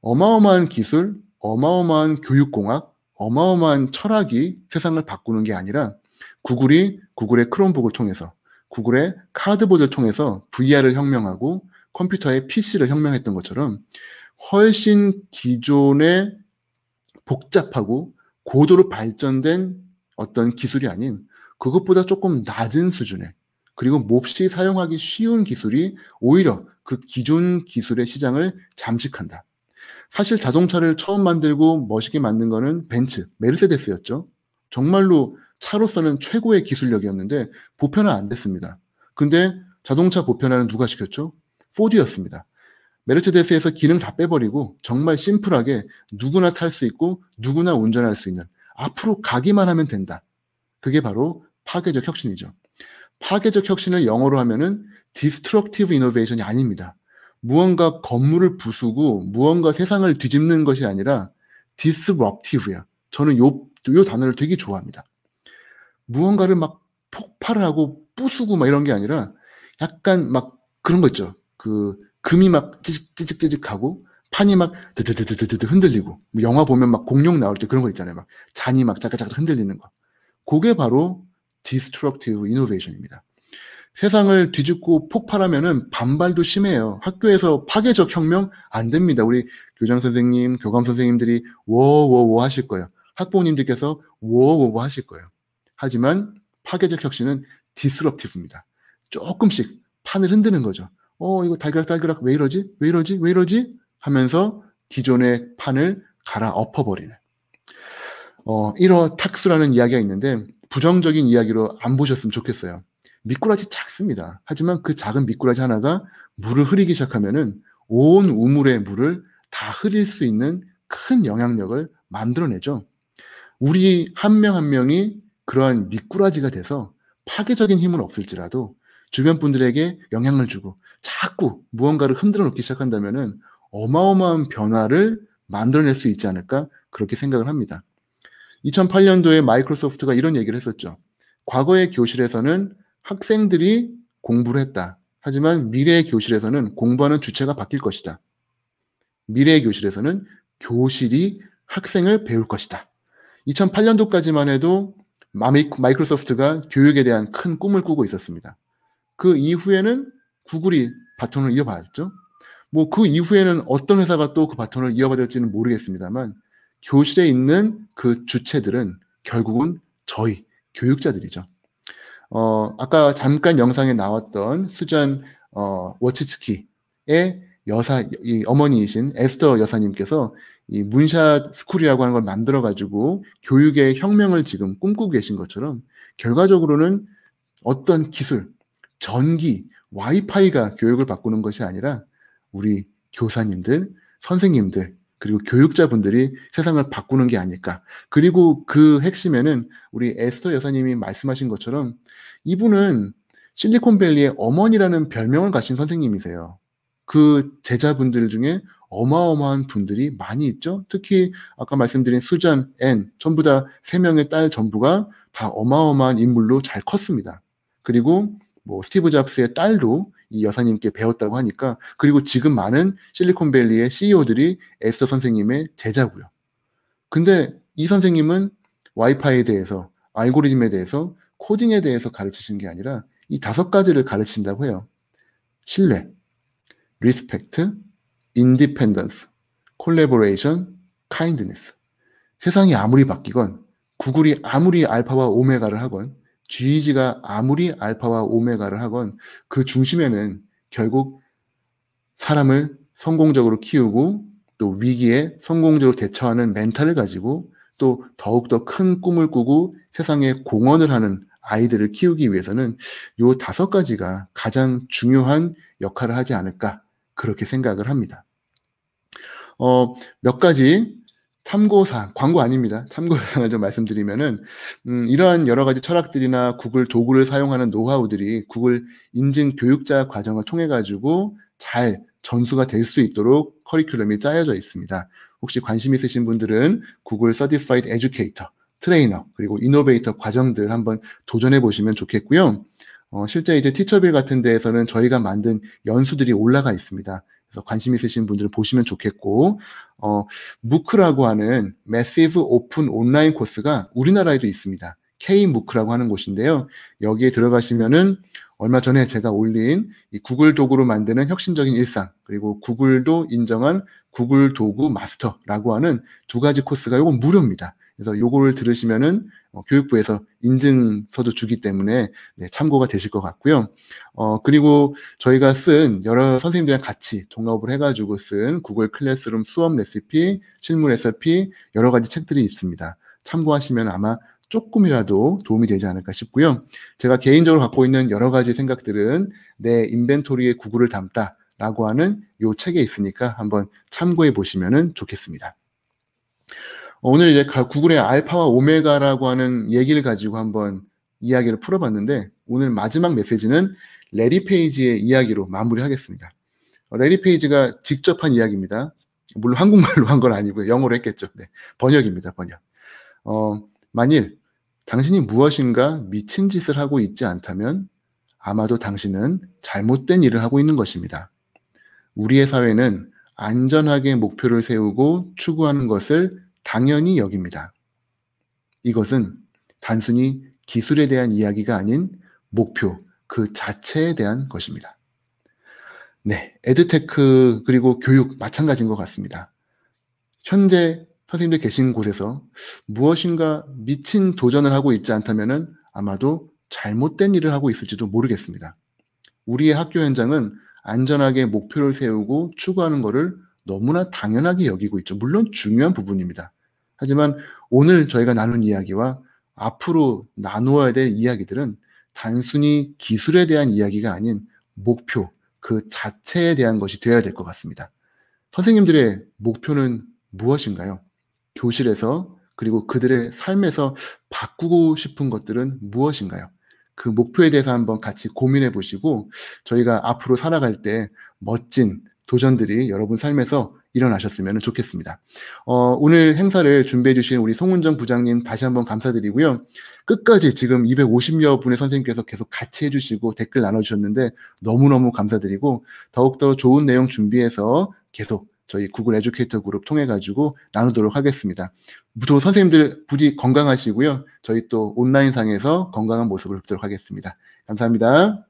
어마어마한 기술, 어마어마한 교육공학, 어마어마한 철학이 세상을 바꾸는 게 아니라 구글이 구글의 크롬북을 통해서 구글의 카드보드를 통해서 VR을 혁명하고 컴퓨터의 PC를 혁명했던 것처럼 훨씬 기존의 복잡하고 고도로 발전된 어떤 기술이 아닌 그것보다 조금 낮은 수준의 그리고 몹시 사용하기 쉬운 기술이 오히려 그 기존 기술의 시장을 잠식한다. 사실 자동차를 처음 만들고 멋있게 만든 거는 벤츠, 메르세데스였죠. 정말로 차로서는 최고의 기술력이었는데 보편화 안 됐습니다. 근데 자동차 보편화는 누가 시켰죠? 포드였습니다. 메르체데스에서 기능 다 빼버리고 정말 심플하게 누구나 탈 수 있고 누구나 운전할 수 있는 앞으로 가기만 하면 된다. 그게 바로 파괴적 혁신이죠. 파괴적 혁신을 영어로 하면은 디스트럭티브 이노베이션이 아닙니다. 무언가 건물을 부수고 무언가 세상을 뒤집는 것이 아니라 디스럽티브야. 저는 요, 요 단어를 되게 좋아합니다. 무언가를 막폭발 하고 부수고 막 이런 게 아니라 약간 막 그런 거 있죠. 그 금이 막 찌직찌직찌직하고 판이 막 드드드드드드 흔들리고 뭐 영화 보면 막 공룡 나올 때 그런 거 있잖아요. 막 잔이 막 짜가짜가 흔들리는 거. 그게 바로 디스트럭티브 이노베이션입니다. 세상을 뒤집고 폭발하면은 반발도 심해요. 학교에서 파괴적 혁명 안 됩니다. 우리 교장 선생님, 교감 선생님들이 워워워 하실 거예요. 학부모님들께서 워워워 하실 거예요. 하지만 파괴적 혁신은 디스럽티브입니다. 조금씩 판을 흔드는 거죠. 어, 이거 달그락달그락 왜 이러지? 왜 이러지? 왜 이러지? 하면서 기존의 판을 갈아 엎어버리는. 어, 이호 탁수라는 이야기가 있는데 부정적인 이야기로 안 보셨으면 좋겠어요. 미꾸라지 작습니다. 하지만 그 작은 미꾸라지 하나가 물을 흐리기 시작하면은 온 우물의 물을 다 흐릴 수 있는 큰 영향력을 만들어내죠. 우리 한 명한 한 명이 그러한 미꾸라지가 돼서 파괴적인 힘은 없을지라도 주변 분들에게 영향을 주고 자꾸 무언가를 흔들어 놓기 시작한다면은 어마어마한 변화를 만들어낼 수 있지 않을까 그렇게 생각을 합니다. 2008년도에 마이크로소프트가 이런 얘기를 했었죠. 과거의 교실에서는 학생들이 공부를 했다. 하지만 미래의 교실에서는 공부하는 주체가 바뀔 것이다. 미래의 교실에서는 교실이 학생을 배울 것이다. 2008년도까지만 해도 마이크로소프트가 교육에 대한 큰 꿈을 꾸고 있었습니다. 그 이후에는 구글이 바톤을 이어받았죠. 뭐 그 이후에는 어떤 회사가 또 그 바톤을 이어받을지는 모르겠습니다만 교실에 있는 그 주체들은 결국은 저희 교육자들이죠. 어, 아까 잠깐 영상에 나왔던 수잔 어, 워치츠키의 여사 이 어머니이신 에스터 여사님께서 이 문샷 스쿨이라고 하는 걸 만들어 가지고 교육의 혁명을 지금 꿈꾸고 계신 것처럼 결과적으로는 어떤 기술 전기, 와이파이가 교육을 바꾸는 것이 아니라 우리 교사님들, 선생님들, 그리고 교육자분들이 세상을 바꾸는 게 아닐까. 그리고 그 핵심에는 우리 에스터 여사님이 말씀하신 것처럼 이분은 실리콘밸리의 어머니라는 별명을 가진 선생님이세요. 그 제자분들 중에 어마어마한 분들이 많이 있죠. 특히 아까 말씀드린 수잔, 앤, 전부 다 세 명의 딸 전부가 다 어마어마한 인물로 잘 컸습니다. 그리고 뭐 스티브 잡스의 딸도 이 여사님께 배웠다고 하니까 그리고 지금 많은 실리콘밸리의 CEO들이 에스터 선생님의 제자고요. 근데 이 선생님은 와이파이에 대해서 알고리즘에 대해서 코딩에 대해서 가르치신 게 아니라 이 다섯 가지를 가르친다고 해요. 신뢰, 리스펙트, 인디펜던스, 콜레보레이션, 카인드니스. 세상이 아무리 바뀌건 구글이 아무리 알파와 오메가를 하건 GEG가 아무리 알파와 오메가를 하건 그 중심에는 결국 사람을 성공적으로 키우고 또 위기에 성공적으로 대처하는 멘탈을 가지고 또 더욱더 큰 꿈을 꾸고 세상에 공헌을 하는 아이들을 키우기 위해서는 요 다섯 가지가 가장 중요한 역할을 하지 않을까 그렇게 생각을 합니다. 어, 몇 가지 참고사항, 광고 아닙니다. 참고사항을 좀 말씀드리면은, 음, 이러한 여러 가지 철학들이나 구글 도구를 사용하는 노하우들이 구글 인증 교육자 과정을 통해가지고 잘 전수가 될 수 있도록 커리큘럼이 짜여져 있습니다. 혹시 관심 있으신 분들은 구글 서티파이드 에듀케이터, 트레이너, 그리고 이노베이터 과정들 한번 도전해 보시면 좋겠고요. 어, 실제 이제 티처빌 같은 데에서는 저희가 만든 연수들이 올라가 있습니다. 그래서 관심 있으신 분들은 보시면 좋겠고, 어, 무크라고 하는 Massive Open 온라인 코스가 우리나라에도 있습니다. k m o o 라고 하는 곳인데요. 여기에 들어가시면은 얼마 전에 제가 올린 이 구글 도구로 만드는 혁신적인 일상 그리고 구글도 인정한 구글 도구 마스터라고 하는 두 가지 코스가 이건 무료입니다. 그래서 요거를 들으시면은 어, 교육부에서 인증서도 주기 때문에 네, 참고가 되실 것 같고요. 어, 그리고 저희가 쓴 여러 선생님들이랑 같이 동업을 해가지고 쓴 구글 클래스룸 수업 레시피, 실무 레시피 여러 가지 책들이 있습니다. 참고하시면 아마 조금이라도 도움이 되지 않을까 싶고요. 제가 개인적으로 갖고 있는 여러 가지 생각들은 내 인벤토리에 구글을 담다 라고 하는 요 책에 있으니까 한번 참고해 보시면 좋겠습니다. 어, 오늘 이제 구글의 알파와 오메가라고 하는 얘기를 가지고 한번 이야기를 풀어봤는데 오늘 마지막 메시지는 레디 페이지의 이야기로 마무리하겠습니다. 어, 레디 페이지가 직접 한 이야기입니다. 물론 한국말로 한 건 아니고요. 영어로 했겠죠. 네. 번역입니다. 번역. 어, 만일 당신이 무엇인가 미친 짓을 하고 있지 않다면 아마도 당신은 잘못된 일을 하고 있는 것입니다. 우리의 사회는 안전하게 목표를 세우고 추구하는 것을 당연히 여깁니다. 이것은 단순히 기술에 대한 이야기가 아닌 목표 그 자체에 대한 것입니다. 네, 에드테크 그리고 교육 마찬가지인 것 같습니다. 현재 선생님들 계신 곳에서 무엇인가 미친 도전을 하고 있지 않다면 아마도 잘못된 일을 하고 있을지도 모르겠습니다. 우리의 학교 현장은 안전하게 목표를 세우고 추구하는 것을 너무나 당연하게 여기고 있죠. 물론 중요한 부분입니다. 하지만 오늘 저희가 나눈 이야기와 앞으로 나누어야 될 이야기들은 단순히 기술에 대한 이야기가 아닌 목표 그 자체에 대한 것이 되어야 될 것 같습니다. 선생님들의 목표는 무엇인가요? 교실에서 그리고 그들의 삶에서 바꾸고 싶은 것들은 무엇인가요? 그 목표에 대해서 한번 같이 고민해 보시고 저희가 앞으로 살아갈 때 멋진 도전들이 여러분 삶에서 일어나셨으면 좋겠습니다. 어, 오늘 행사를 준비해 주신 우리 송은정 부장님 다시 한번 감사드리고요. 끝까지 지금 250여 분의 선생님께서 계속 같이 해주시고 댓글 나눠주셨는데 너무너무 감사드리고 더욱더 좋은 내용 준비해서 계속 저희 구글 에듀케이터 그룹 통해 가지고 나누도록 하겠습니다. 또 선생님들 부디 건강하시고요. 저희 또 온라인상에서 건강한 모습을 보도록 하겠습니다. 감사합니다.